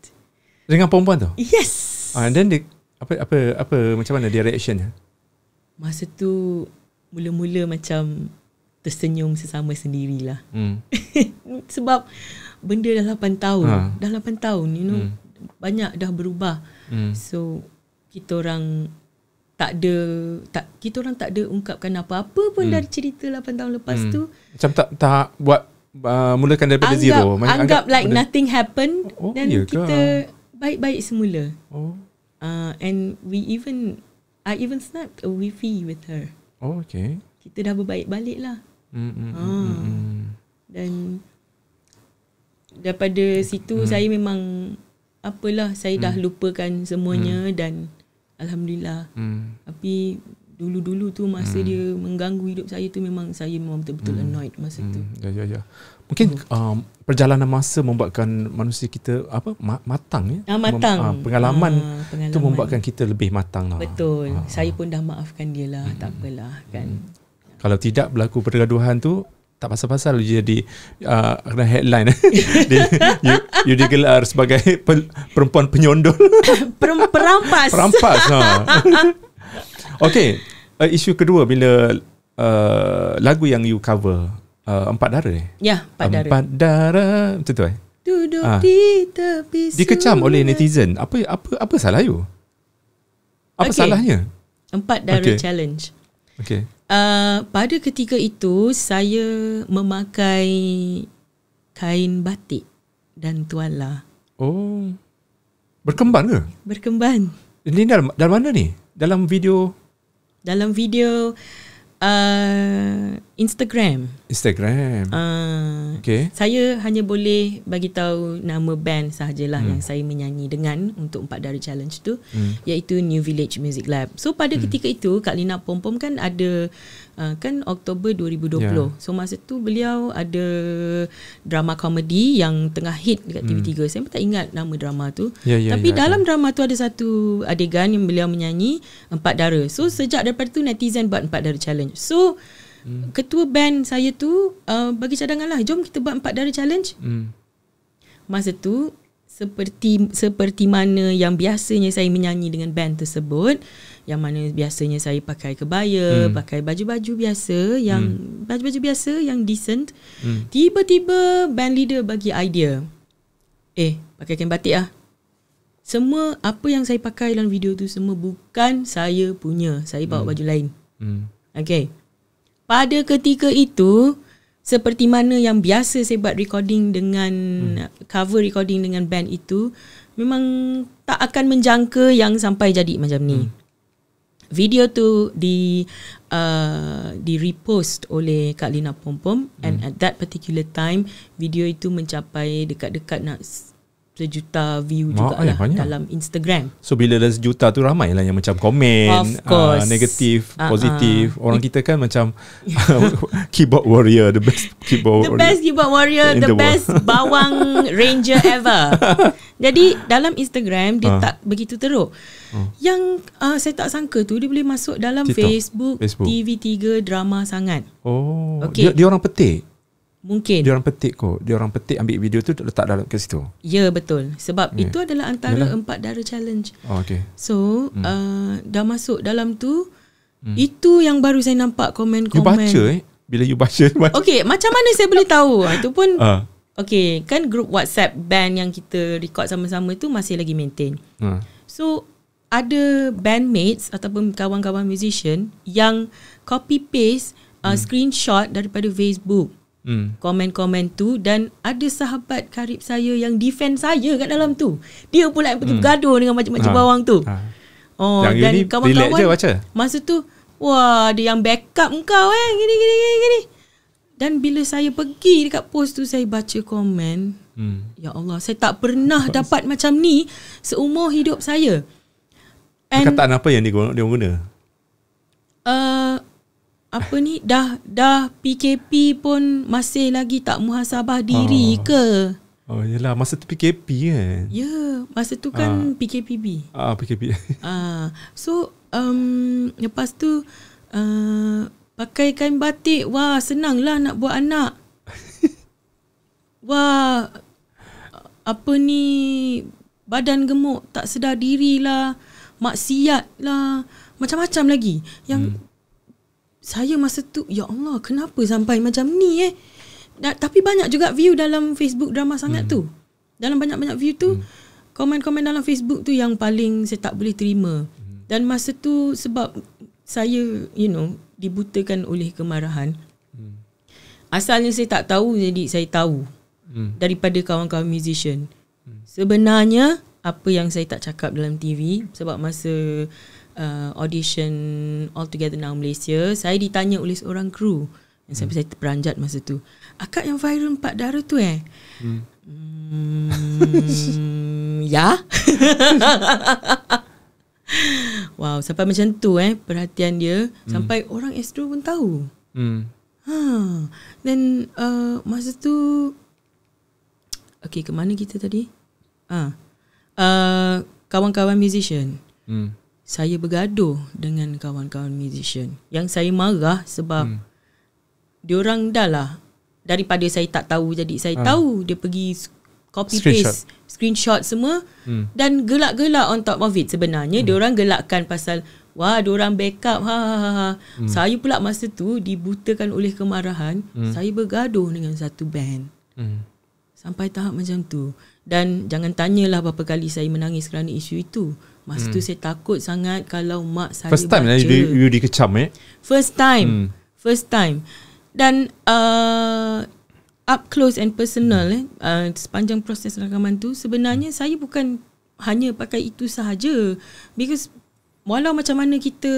Dengan perempuan tu? Yes. Ah, uh, then dia, apa apa apa macam mana dia reactionnya? Masa tu mula-mula macam tersenyum sesama sendirilah. Hmm. Sebab benda dah 8 tahun. Ha. Dah 8 tahun, you know. Hmm. Banyak dah berubah. Hmm. So kita orang tak ada tak kita orang tak ada ungkapkan apa-apa pun hmm. dari cerita 8 tahun lepas hmm. tu. Macam tak tak buat uh, mulakan daripada anggap, zero. Man, anggap, anggap like benda, nothing happened oh, dan kita baik-baik semula. Oh. Uh, and we even I even snapped a wifi with her. Oh, okay. Kita dah berbaik balik lah. Mm, mm, hmm, ah. mm, mm, mm. Dan daripada situ hmm. saya memang apalah saya hmm. dah lupakan semuanya hmm. dan alhamdulillah. Hmm. Tapi dulu-dulu tu masa hmm. dia mengganggu hidup saya tu memang saya memang betul-betul hmm. annoyed masa hmm. tu. Ya ya ya. Mungkin hmm. um, perjalanan masa membuatkan manusia kita apa matang ya. Ah, matang. Mem, ah, pengalaman, ah, pengalaman tu membuatkan kita lebih matang lah. Betul. Ah, saya pun dah maafkan dia lah. Hmm. Tak apalah kan. Hmm. Kalau tidak berlaku pergaduhan tu tak pasal-pasal jadi uh, kena headline Di, you, you digelar sebagai pen, perempuan penyondol perampas perampas ha. okay uh, isu kedua bila uh, lagu yang you cover uh, empat dara eh? ya empat dara empat dara betul tu eh duduk ha. di tepi sungai dikecam oleh netizen apa apa apa salah you apa okay. salahnya empat dara okay. challenge okay Uh, pada ketika itu saya memakai kain batik dan tuala. Oh. Berkembang ke? Berkembang. Ini dalam dalam mana ni? Dalam video dalam video Uh, Instagram. Instagram. Uh, okay. Saya hanya boleh bagi tahu nama band sahajalah hmm. yang saya menyanyi dengan untuk empat dari challenge tu hmm. iaitu New Village Music Lab. So pada hmm. ketika itu Kak Lina Pompom kan ada uh, kan Oktober 2020. Yeah. So masa tu beliau ada drama komedi yang tengah hit dekat TV3. Mm. Saya pun tak ingat nama drama tu. Yeah, yeah, Tapi yeah, dalam yeah. drama tu ada satu adegan yang beliau menyanyi Empat Dara. So sejak daripada tu netizen buat Empat Dara challenge. So mm. ketua band saya tu uh, bagi cadangan lah jom kita buat Empat Dara challenge. Mm. Masa tu seperti seperti mana yang biasanya saya menyanyi dengan band tersebut yang mana biasanya saya pakai kebaya, hmm. pakai baju-baju biasa yang hmm. baju-baju biasa yang decent. Hmm. Tiba-tiba band leader bagi idea. Eh, pakai kain batik ah. Semua apa yang saya pakai dalam video tu semua bukan saya punya. Saya bawa hmm. baju lain. Hmm. Okay. Pada ketika itu seperti mana yang biasa saya buat recording dengan hmm. cover recording dengan band itu memang tak akan menjangka yang sampai jadi macam ni. Hmm video tu di uh, di repost oleh Kak Lina Pompom mm. and hmm. at that particular time video itu mencapai dekat-dekat nak sejuta view juga eh, lah dalam Instagram. So bila dah sejuta tu ramai lah yang macam komen uh, ah, negatif, uh-huh. positif. Orang It, kita kan macam keyboard warrior, the best keyboard warrior. The best keyboard warrior, the, the best bawang ranger ever. Jadi dalam Instagram dia uh. tak begitu teruk. Uh. Yang uh, saya tak sangka tu dia boleh masuk dalam Facebook, Facebook TV3 drama sangat. Oh, okay. dia, dia orang petik. Mungkin Dia orang petik kot Dia orang petik ambil video tu Letak dalam ke situ Ya betul Sebab okay. Ya. itu adalah Antara Yalah. empat dara challenge Oh okay So hmm. uh, Dah masuk dalam tu hmm. Itu yang baru saya nampak Komen-komen You baca eh Bila you baca, baca. Okay macam mana saya boleh tahu Itu ah, pun uh. Ah. Okay Kan grup whatsapp band Yang kita record sama-sama tu Masih lagi maintain uh. So Ada bandmates Ataupun kawan-kawan musician Yang Copy paste uh, hmm. Screenshot Daripada facebook Hmm. komen-komen tu dan ada sahabat karib saya yang defend saya kat dalam tu. Dia pula yang pergi mm. bergaduh dengan macam-macam ha. bawang tu. Ha. Oh yang dan kawan-kawan je baca. Masa tu wah ada yang backup kau eh gini gini gini gini. Dan bila saya pergi dekat post tu saya baca komen. Mm. Ya Allah, saya tak pernah Apa dapat s- macam ni seumur hidup saya. And, Perkataan apa yang dia guna? Uh, apa ni dah dah PKP pun masih lagi tak muhasabah diri ha. ke? Oh yalah masa tu PKP kan. Ya, yeah, masa tu kan ha. PKPB. Ah ha, PKP. Ah ha. so um lepas tu uh, pakai kain batik wah senang lah nak buat anak. wah apa ni badan gemuk tak sedar diri dirilah maksiat lah macam-macam lagi yang hmm saya masa tu ya Allah kenapa sampai macam ni eh da, tapi banyak juga view dalam Facebook drama sangat hmm. tu dalam banyak-banyak view tu hmm. komen-komen dalam Facebook tu yang paling saya tak boleh terima hmm. dan masa tu sebab saya you know dibutakan oleh kemarahan hmm. asalnya saya tak tahu jadi saya tahu hmm. daripada kawan-kawan musician hmm. sebenarnya apa yang saya tak cakap dalam TV sebab masa uh, audition All Together Now Malaysia Saya ditanya oleh seorang kru hmm. Sampai saya terperanjat masa tu Akak yang viral empat darah tu eh hmm. Hmm, Ya Wow sampai macam tu eh Perhatian dia hmm. Sampai orang Astro pun tahu hmm. ha. Then uh, masa tu Okay ke mana kita tadi Ah, ha. uh, Kawan-kawan musician hmm saya bergaduh dengan kawan-kawan musician yang saya marah sebab hmm. orang dah lah daripada saya tak tahu jadi saya ha. tahu dia pergi copy paste screenshot semua hmm. dan gelak-gelak on top of it sebenarnya hmm. orang gelakkan pasal wah dia orang backup ha, ha ha ha hmm. saya pula masa tu dibutakan oleh kemarahan hmm. saya bergaduh dengan satu band hmm. sampai tahap macam tu dan jangan tanyalah berapa kali saya menangis kerana isu itu Masa hmm. tu saya takut sangat kalau mak saya First time lah baca. You, you dikecam eh? First time. Hmm. First time. Dan uh, up close and personal hmm. eh, uh, sepanjang proses rakaman tu, sebenarnya hmm. saya bukan hanya pakai itu sahaja. Because walau macam mana kita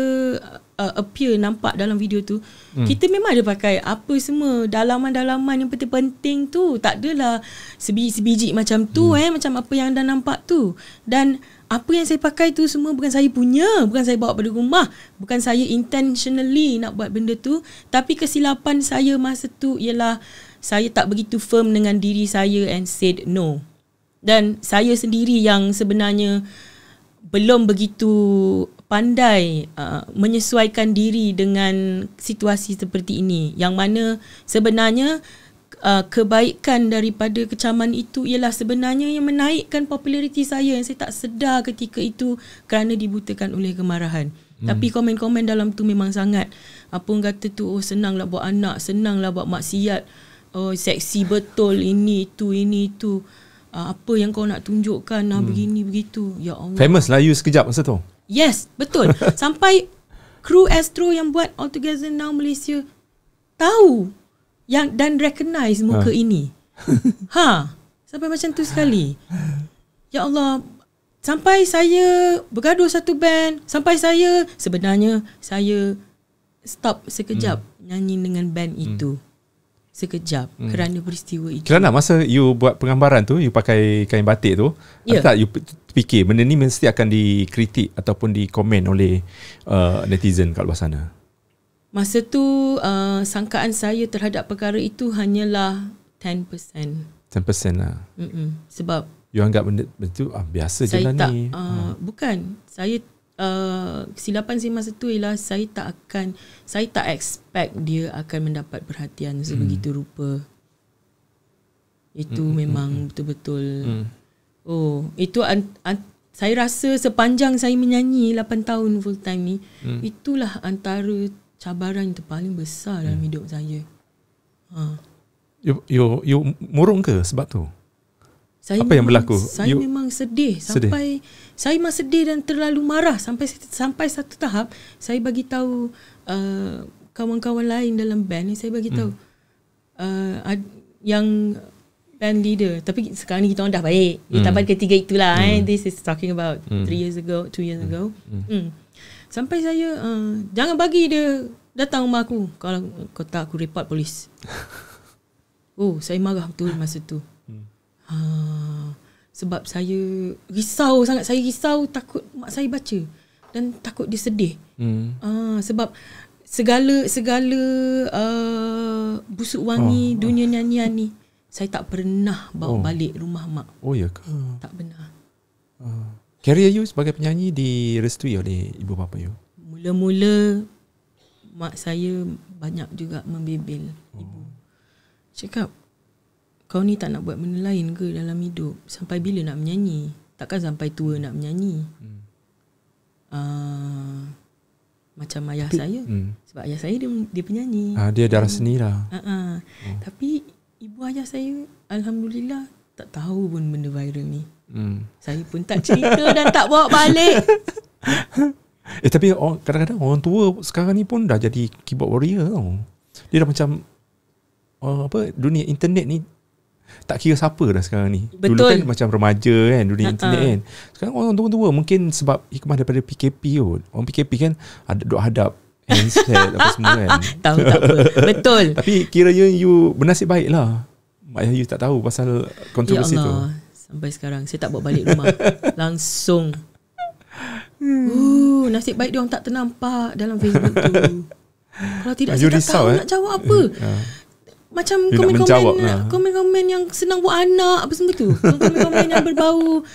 uh, appear, nampak dalam video tu, hmm. kita memang ada pakai apa semua dalaman-dalaman yang penting-penting tu. Tak adalah sebiji-sebiji macam tu hmm. eh, macam apa yang anda nampak tu. Dan apa yang saya pakai tu semua bukan saya punya, bukan saya bawa pada rumah, bukan saya intentionally nak buat benda tu, tapi kesilapan saya masa tu ialah saya tak begitu firm dengan diri saya and said no. Dan saya sendiri yang sebenarnya belum begitu pandai uh, menyesuaikan diri dengan situasi seperti ini yang mana sebenarnya uh, kebaikan daripada kecaman itu ialah sebenarnya yang menaikkan populariti saya yang saya tak sedar ketika itu kerana dibutakan oleh kemarahan. Hmm. Tapi komen-komen dalam tu memang sangat apa orang kata tu oh senanglah buat anak, senanglah buat maksiat. Oh seksi betul ini itu ini itu. Uh, ah, apa yang kau nak tunjukkan nah hmm. begini begitu. Ya Allah. Famous lah you sekejap masa tu. Yes, betul. Sampai kru Astro yang buat All Together Now Malaysia tahu yang dan recognize muka ha. ini. ha. Sampai macam tu sekali. Ya Allah, sampai saya bergaduh satu band, sampai saya sebenarnya saya stop sekejap hmm. nyanyi dengan band hmm. itu. Sekejap hmm. kerana peristiwa itu. Kerana masa you buat penggambaran tu, you pakai kain batik tu, yeah. tak you fikir benda ni mesti akan dikritik ataupun dikomen oleh uh, netizen kat luar sana. Masa tu uh, sangkaan saya terhadap perkara itu hanyalah 10%. 10% lah. Mm-mm. Sebab you anggap benda, benda tu ah, biasa saya je lah tak, ni. Uh, hmm. Bukan. Saya uh, kesilapan saya masa tu ialah saya tak akan saya tak expect dia akan mendapat perhatian hmm. sebegitu rupa. Itu mm-hmm. memang hmm, betul-betul. Mm. Oh, itu an, an, saya rasa sepanjang saya menyanyi 8 tahun full time ni, mm. itulah antara cabaran yang terpaling besar dalam hmm. hidup saya. Ha. You, you, you murung ke sebab tu? Saya Apa yang berlaku? Saya you memang sedih, sedih sampai saya memang sedih dan terlalu marah sampai sampai satu tahap saya bagi tahu uh, kawan-kawan lain dalam band ni saya bagi hmm. tahu hmm. uh, yang band leader tapi sekarang ni kita orang dah baik. Hmm. Tahap ketiga itulah eh. hmm. eh this is talking about 3 hmm. years ago, two years hmm. ago. Hmm. hmm. Sampai saya uh, Jangan bagi dia Datang rumah aku Kalau kau tak aku report polis Oh saya marah betul masa tu uh, Sebab saya Risau sangat Saya risau takut mak saya baca Dan takut dia sedih uh, Sebab Segala Segala uh, Busuk wangi oh, Dunia oh. nyanyian ni Saya tak pernah Bawa oh. balik rumah mak Oh ya ke Tak pernah ah. Career you sebagai penyanyi direstui oleh ibu bapa you? Mula-mula mak saya banyak juga membebel oh. ibu. Hmm. Cakap, kau ni tak nak buat benda lain ke dalam hidup? Sampai bila nak menyanyi? Takkan sampai tua nak menyanyi? Hmm. Uh, macam ayah Tapi, saya hmm. sebab ayah saya dia dia penyanyi. Ah dia darah hmm. seni lah. Uh-uh. Oh. Tapi ibu ayah saya alhamdulillah tak tahu pun benda viral ni. Hmm. Saya pun tak cerita dan tak bawa balik. eh tapi kadang-kadang orang tua sekarang ni pun dah jadi keyboard warrior tau. Dia dah macam uh, apa dunia internet ni tak kira siapa dah sekarang ni. Betul. Dulu kan macam remaja kan dunia uh-huh. internet kan. Sekarang orang tua-tua mungkin sebab hikmah daripada PKP kot. Orang PKP kan ada duk hadap handset apa semua kan. Tahu tak apa. Betul. tapi kiranya you bernasib baik lah. Mak ayah you tak tahu pasal ya kontroversi ya tu. Sampai sekarang Saya tak bawa balik rumah Langsung hmm. Ooh, uh, Nasib baik dia orang tak ternampak Dalam Facebook tu Kalau tidak Saya tak tahu eh? nak jawab apa uh, Macam komen-komen komen, lah. Komen-komen yang Senang buat anak Apa semua tu Komen-komen yang berbau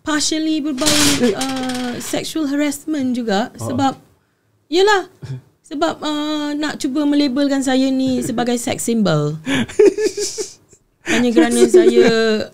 Partially berbau uh, Sexual harassment juga oh. Sebab Yelah Sebab uh, Nak cuba melabelkan saya ni Sebagai sex symbol Hanya kerana saya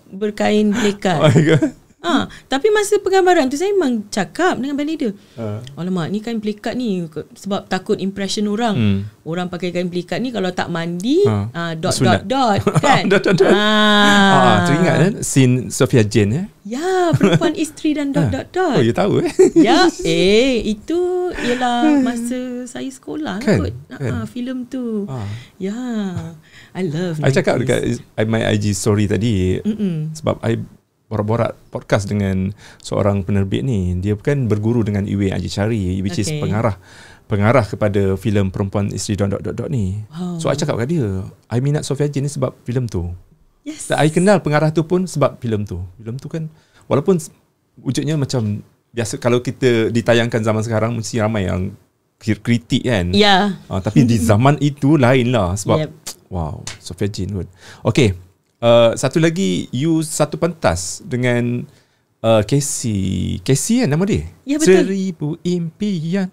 berkain blekat. Oh, ya ha, tapi masa penggambaran tu saya memang cakap dengan band leader. Ha. Uh. Alamak, ni kain blekat ni sebab takut impression orang. Hmm. Orang pakai kain blekat ni kalau tak mandi, ha. uh, dot, dot, dot, kan? dot, dot, dot. Ha. Ah, ah teringat kan? Scene Sofia Jane, ya? Eh? Ya, perempuan isteri dan dot, ha. dot, dot. Oh, you tahu, eh? ya, eh. Itu ialah masa saya sekolah kan? kot. Kan? Ha, filem tu. Ah. Ya. Ya. I love 90 I cakap dekat my IG story tadi Mm-mm. sebab I borak-borak podcast dengan seorang penerbit ni. Dia bukan berguru dengan Iwe Haji Chari which okay. is pengarah pengarah kepada filem perempuan isteri dot dot dot, dot ni. Wow. So I cakap kat dia, I minat Sofia Jin ni sebab filem tu. Yes. Tak I kenal pengarah tu pun sebab filem tu. Filem tu kan walaupun wujudnya macam biasa kalau kita ditayangkan zaman sekarang mesti ramai yang kritik kan. Ya. Yeah. Uh, tapi di zaman itu lainlah sebab yep. Wow, Sofia Jin Okay, uh, satu lagi you satu pentas dengan uh, Casey. Casey kan nama dia? Ya, betul. Seribu impian.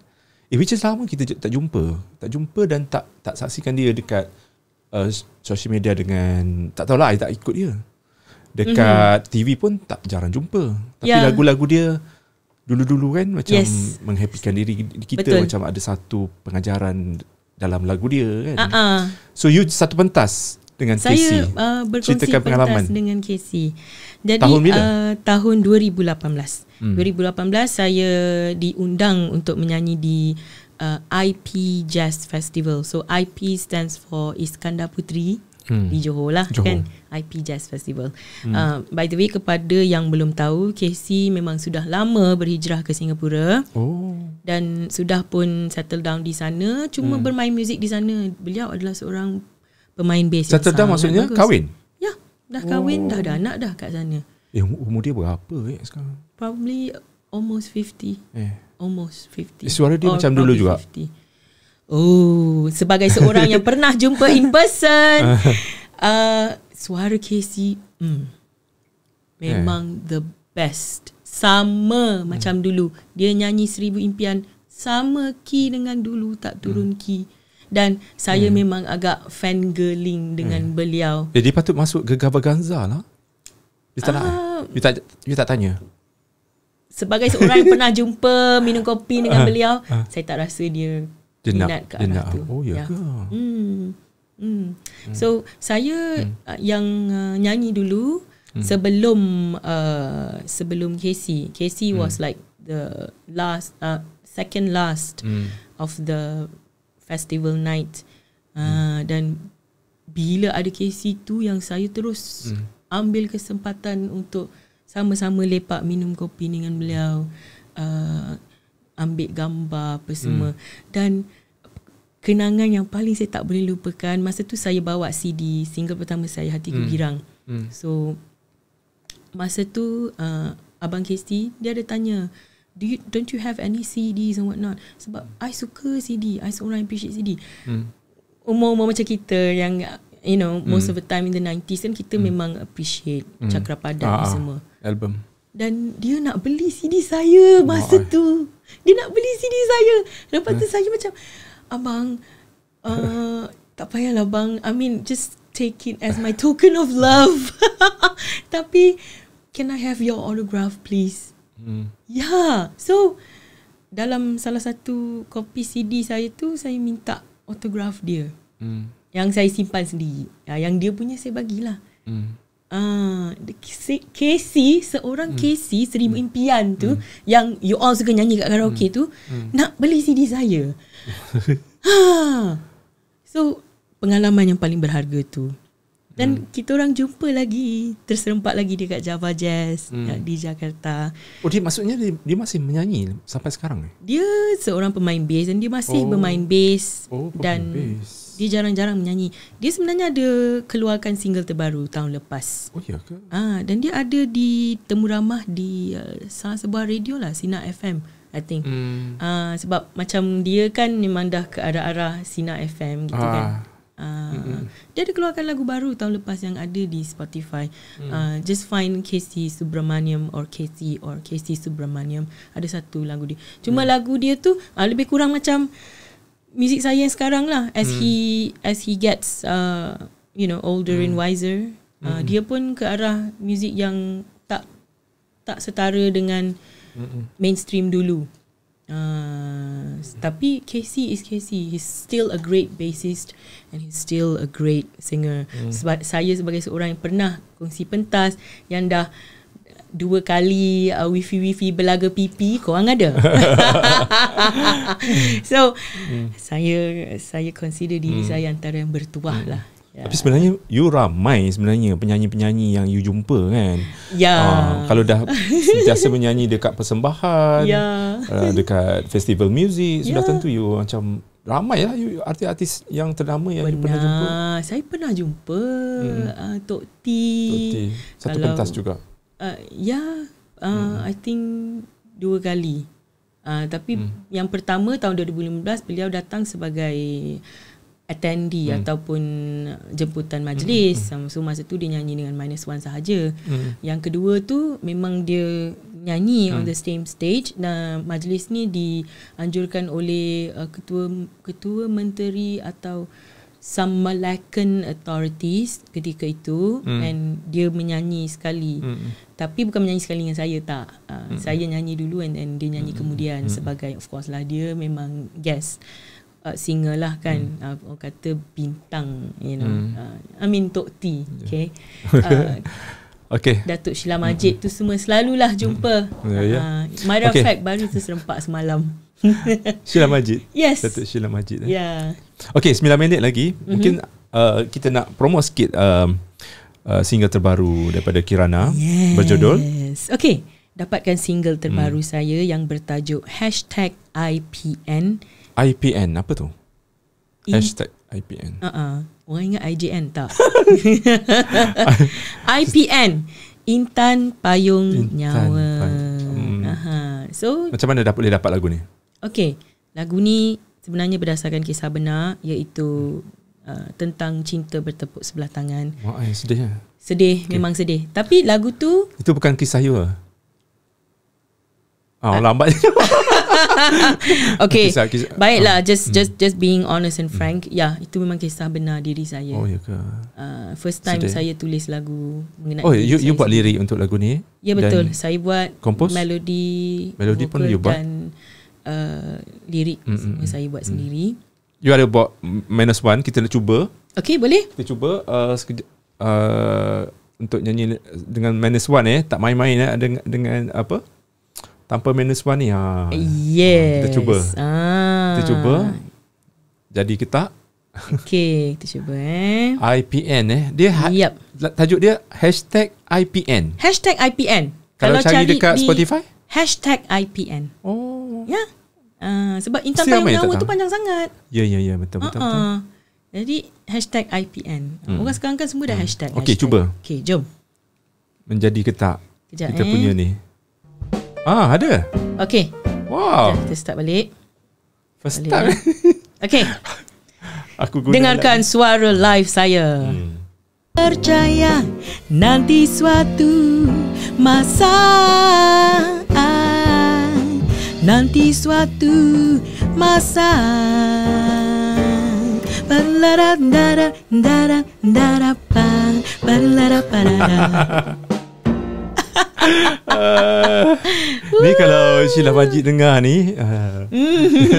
Eh, which is lama kita tak jumpa. Tak jumpa dan tak tak saksikan dia dekat uh, social media dengan... Tak tahulah, I tak ikut dia. Dekat mm-hmm. TV pun tak jarang jumpa. Tapi yeah. lagu-lagu dia dulu-dulu kan macam yes. menghappikan diri kita. Betul. Macam ada satu pengajaran dalam lagu dia kan. Uh-uh. So you satu pentas dengan Saya, Casey. Saya uh, berkongsi Ceritakan pentas pengalaman. dengan Casey. Jadi tahun, bila? Uh, tahun 2018. Hmm. 2018 saya diundang untuk menyanyi di uh, IP Jazz Festival. So IP stands for Iskandar Putri hmm. di Johor lah Johor. kan. IP Jazz Festival. Hmm. Uh, by the way kepada yang belum tahu, Casey memang sudah lama berhijrah ke Singapura. Oh dan sudah pun settle down di sana cuma hmm. bermain muzik di sana beliau adalah seorang pemain bass settle down maksudnya bagus. kahwin ya dah kahwin oh. dah ada anak dah kat sana eh um-, umur dia berapa eh sekarang probably almost 50 eh almost 50 eh, suara dia macam dulu 50. juga oh sebagai seorang yang pernah jumpa in person uh, suara Casey mm, memang eh. the best sama hmm. macam dulu. Dia nyanyi seribu impian sama key dengan dulu tak turun hmm. key. Dan saya hmm. memang agak fan girling dengan hmm. beliau. Jadi eh, patut masuk ke ganza lah. Dia tak uh, nak. Ah. You tak you tak tanya. Sebagai seorang yang pernah jumpa minum kopi dengan ah. beliau, ah. saya tak rasa dia minat ke arah Oh ya. ya. Ke? Hmm. Hmm. hmm. So saya hmm. Uh, yang uh, nyanyi dulu hmm. sebelum uh, sebelum Casey. Casey hmm. was like the last uh, second last hmm. of the festival night. Hmm. Uh, hmm. Dan bila ada Casey tu yang saya terus hmm. ambil kesempatan untuk sama-sama lepak minum kopi dengan beliau. Uh, ambil gambar apa hmm. semua hmm. dan kenangan yang paling saya tak boleh lupakan masa tu saya bawa CD single pertama saya Hati Gembirang hmm. hmm. so masa tu uh, abang Kesti dia ada tanya Do you, don't you have any CDs and whatnot sebab I suka CD I seorang yang appreciate CD hmm. umur-umur macam kita yang you know hmm. most of the time in the 90s kan kita hmm. memang appreciate hmm. Cakra Padat ah, ah, semua album dan dia nak beli CD saya masa oh, tu dia nak beli CD saya lepas hmm. tu eh. saya macam abang uh, tak payahlah bang I mean just take it as my token of love tapi can I have your autograph please? Hmm. Yeah. So dalam salah satu kopi CD saya tu saya minta autograph dia. Hmm. Yang saya simpan sendiri. Ya, yang dia punya saya bagilah. Hmm. Ah, Casey, seorang hmm. Casey seri hmm. impian tu hmm. yang you all suka nyanyi kat karaoke hmm. tu hmm. nak beli CD saya. ha. So pengalaman yang paling berharga tu. Dan hmm. kita orang jumpa lagi Terserempak lagi dekat Java Jazz hmm. Di Jakarta Oh dia maksudnya dia, dia masih menyanyi sampai sekarang eh? Dia seorang pemain bass Dan dia masih oh. bermain bass oh, Dan bass. dia jarang-jarang menyanyi Dia sebenarnya ada keluarkan single terbaru tahun lepas Oh iya ke? Ah, dan dia ada di temu ramah di uh, salah sebuah radio lah Sina FM I think hmm. Ah, Sebab macam dia kan memang dah ke arah-arah Sina FM gitu ah. kan Ah, dia ada keluarkan lagu baru tahun lepas yang ada di Spotify. Mm. Uh, just find KC Subramaniam or KC or KC Subramaniam. Ada satu lagu dia. Cuma mm. lagu dia tu uh, lebih kurang macam music saya yang sekarang lah. As mm. he as he gets uh, you know older mm. and wiser, uh, mm. dia pun ke arah music yang tak tak setara dengan Mm-mm. mainstream dulu. Ah, tapi Casey is Casey. He's still a great bassist and he's still a great singer. Mm. Sebab saya sebagai seorang yang pernah kongsi pentas yang dah dua kali uh, wifi wifi belaga pipi korang ada so mm. saya saya consider diri mm. saya antara yang bertuah mm. lah Yeah. Tapi sebenarnya you ramai sebenarnya penyanyi-penyanyi yang you jumpa kan. Yeah. Ya. Uh, kalau dah biasa menyanyi dekat persembahan, yeah. Ya. uh, dekat festival music, yeah. sudah ya. tentu you macam ramai lah you, artis-artis yang ternama yang pernah. you pernah jumpa. Saya pernah jumpa hmm. uh, Tok T. Satu kalau, pentas juga. Uh, ya, yeah, uh, hmm. I think dua kali. Uh, tapi hmm. yang pertama tahun 2015 beliau datang sebagai attendee hmm. ataupun jemputan majlis. Hmm. So masa tu dia nyanyi dengan minus one sahaja. Hmm. Yang kedua tu memang dia nyanyi hmm. on the same stage dan majlis ni dianjurkan oleh uh, ketua ketua menteri atau some Malaccan authorities ketika itu hmm. and dia menyanyi sekali. Hmm. Tapi bukan menyanyi sekali dengan saya tak. Uh, hmm. Saya nyanyi dulu and then dia nyanyi hmm. kemudian hmm. sebagai of course lah dia memang guest uh, singer lah kan hmm. uh, orang kata bintang you know hmm. uh, I mean Tok T yeah. okay uh, okay Datuk Sheila Majid hmm. tu semua selalulah jumpa yeah, hmm. yeah. Ya. Uh, matter okay. of fact baru tu serempak semalam Sheila Majid yes Datuk Sheila Majid eh. yeah. okay sembilan minit lagi mm-hmm. mungkin uh, kita nak promo sikit um, uh, single terbaru daripada Kirana yes. berjudul okay Dapatkan single terbaru hmm. saya yang bertajuk #IPN. Hmm. IPN apa tu? In- Hashtag IPN. Uh-uh. Orang ingat IGN tak? IPN. Intan Payung Intan Nyawa. Payung. Hmm. uh So, Macam mana dah boleh dapat lagu ni? Okay. Lagu ni sebenarnya berdasarkan kisah benar iaitu hmm. uh, tentang cinta bertepuk sebelah tangan. Wah, ay, eh, sedih ya? Sedih, okay. memang sedih. Tapi lagu tu... Itu bukan kisah you ke? Oh, ah? ah, lambat okay. Kisah, kisah. Baiklah, ah. just just hmm. just being honest and frank. Hmm. Ya, itu memang kisah benar diri saya. Oh, ya ke? Uh, first time Sedih. saya tulis lagu mengenai Oh, you, you buat lirik untuk lagu ni? Ya betul. Dan saya buat compose? melodi. Melodi pun you buat. Dan uh, lirik mm, mm, saya buat mm. sendiri. You ada buat minus one kita nak cuba. Okay, boleh. Kita cuba uh, sekejap. Uh, untuk nyanyi dengan minus one eh tak main-main eh dengan, dengan apa tanpa minus 1 ni ha. Ah, yes. Ha, kita cuba. Ha. Kita cuba. Jadi kita Okay, kita cuba eh. IPN eh. Dia ha- yep. tajuk dia hashtag IPN. Hashtag IPN. Kalau, Kalau cari, cari dekat Spotify? Hashtag IPN. Oh. Ya. Uh, sebab intan Siapa time tu panjang sangat. Ya, ya, ya. Betul, betul, uh-uh. betul. Jadi, hashtag IPN. Hmm. Orang sekarang kan semua dah hmm. hashtag. Okay, cuba. Okay, jom. Menjadi ketak. Kejap, kita eh. punya ni. Ah, ada. Okay. Wow. Kita, kita start balik. First balik start. Ya. Lah. okay. Aku guna Dengarkan lagi. suara live saya. Hmm. Percaya nanti suatu masa nanti suatu masa Balara dara dara dara pa Balara parara uh, ni kalau Sheila Majid dengar ni uh,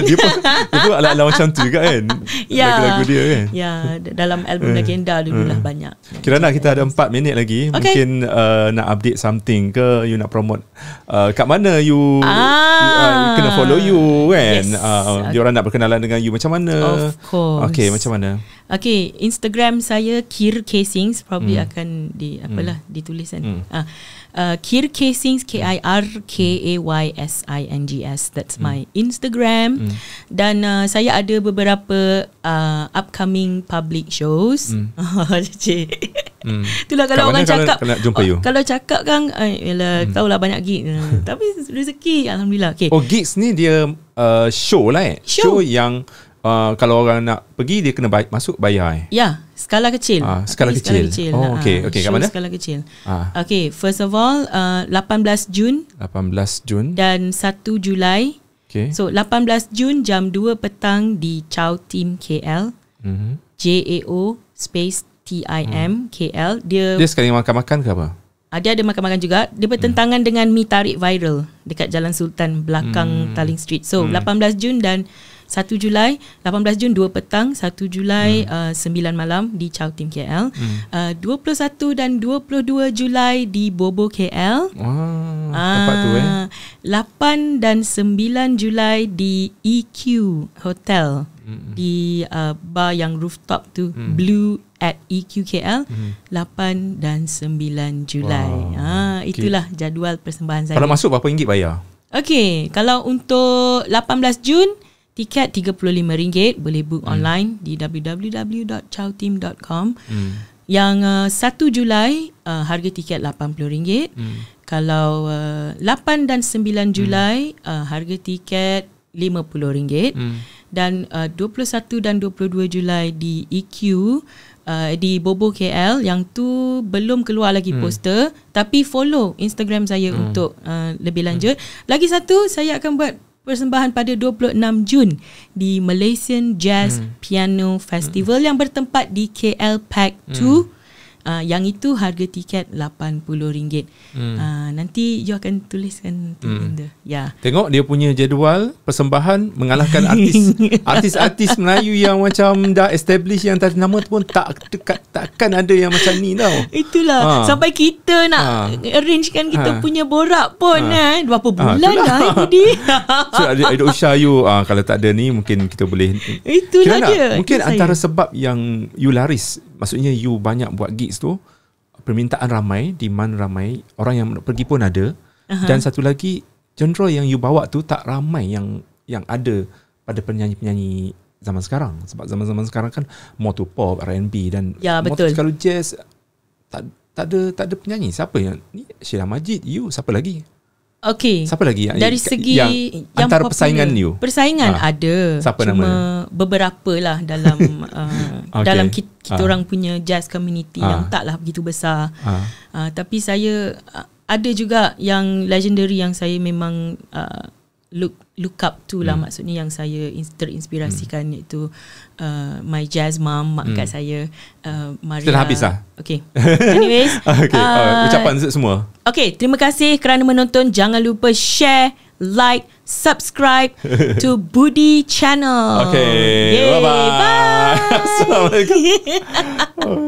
dia pun dia pun ala-ala macam tu juga kan ya, lagu-lagu dia kan ya dalam album eh, Legenda dulu lah eh. banyak kira nak kita ada 4 minit lagi okay. mungkin uh, nak update something ke you nak promote uh, kat mana you, ah. you uh, kena follow you kan yes. uh, okay. dia orang nak berkenalan dengan you macam mana of course Okay macam mana Okay, Instagram saya Kir Casings probably hmm. akan di apalah hmm. ditulis kan. Hmm. Uh, uh, Kir Kaysings K I R K A Y S I N G S that's mm. my hmm. Instagram mm. dan uh, saya ada beberapa uh, upcoming public shows mm. Hmm. hmm. Itulah kalau Kat orang cakap kalau, jumpa oh, you? kalau cakap kan eh, Yalah hmm. Tahu lah banyak gig Tapi rezeki Alhamdulillah okay. Oh gigs ni dia uh, Show lah eh Show, show yang uh, kalau orang nak pergi dia kena bayar, masuk bayar eh? Ya, skala kecil. Uh, skala, okay, kecil. skala kecil. Oh, okey. Uh, okey, kat mana? Skala kecil. Uh. Okey, first of all uh, 18 Jun. 18 Jun. Dan 1 Julai. Okey. So 18 Jun jam 2 petang di Chow Team KL. Mhm. J A O space T I M hmm. K L. Dia Dia sekali makan-makan ke apa? Dia ada makan-makan juga Dia bertentangan hmm. dengan Mi Tarik Viral Dekat Jalan Sultan Belakang hmm. Taling Street So hmm. 18 Jun dan 1 Julai 18 Jun 2 petang 1 Julai hmm. uh, 9 malam di Chow Tim KL hmm. uh, 21 dan 22 Julai di Bobo KL Wah, uh, tu eh 8 dan 9 Julai di EQ Hotel hmm. di uh, bar yang rooftop tu hmm. Blue at EQKL hmm. 8 dan 9 Julai. Wow. Ah itulah okay. jadual persembahan saya. Kalau masuk berapa ringgit bayar? Okey, kalau untuk 18 Jun Tiket RM35 boleh book hmm. online di www.chowteam.com. Hmm. Yang uh, 1 Julai uh, harga tiket RM80. Hmm. Kalau uh, 8 dan 9 hmm. Julai hmm. uh, harga tiket RM50. Hmm. Dan uh, 21 dan 22 Julai di EQ Uh, di Bobo KL yang tu belum keluar lagi hmm. poster tapi follow Instagram saya hmm. untuk uh, lebih hmm. lanjut. Hmm. Lagi satu saya akan buat persembahan pada 26 Jun di Malaysian Jazz hmm. Piano Festival hmm. yang bertempat di KL Pack 2 hmm uh, yang itu harga tiket RM80. Hmm. Ah hmm. uh, nanti you akan tuliskan tu hmm. Ya. Yeah. Tengok dia punya jadual persembahan mengalahkan artis artis-artis Melayu yang macam dah establish yang tak nama pun tak dekat takkan ada yang macam ni tau. Itulah ha. sampai kita nak ha. arrange kan kita ha. punya borak pun ha. eh berapa ha, bulan ha, dah ini. so ada usaha you uh, kalau tak ada ni mungkin kita boleh Itulah Kira dia. Nak, mungkin itu antara saya. sebab yang you laris maksudnya you banyak buat gigs tu permintaan ramai demand ramai orang yang pergi pun ada uh-huh. dan satu lagi genre yang you bawa tu tak ramai yang yang ada pada penyanyi-penyanyi zaman sekarang sebab zaman-zaman sekarang kan more to pop R&B dan ya, betul. kalau jazz tak tak ada tak ada penyanyi siapa yang ni Sheila Majid you siapa lagi Okay. Siapa lagi yang dari segi yang, yang antara popular. persaingan you? Persaingan ha. ada. Siapa cuma nama? Beberapa lah dalam uh, okay. dalam kita, kita ah. ha. orang punya jazz community ha. yang taklah begitu besar. Ha. Uh, tapi saya uh, ada juga yang legendary yang saya memang uh, look look up to lah mm. maksudnya yang saya terinspirasikan mm. iaitu uh, my jazz mom mak mm. kat hmm. saya uh, Maria Sudah habis lah Okay Anyways okay. Uh, Ucapan semua Okay terima kasih kerana menonton Jangan lupa share Like Subscribe To Budi Channel Okay Bye bye Assalamualaikum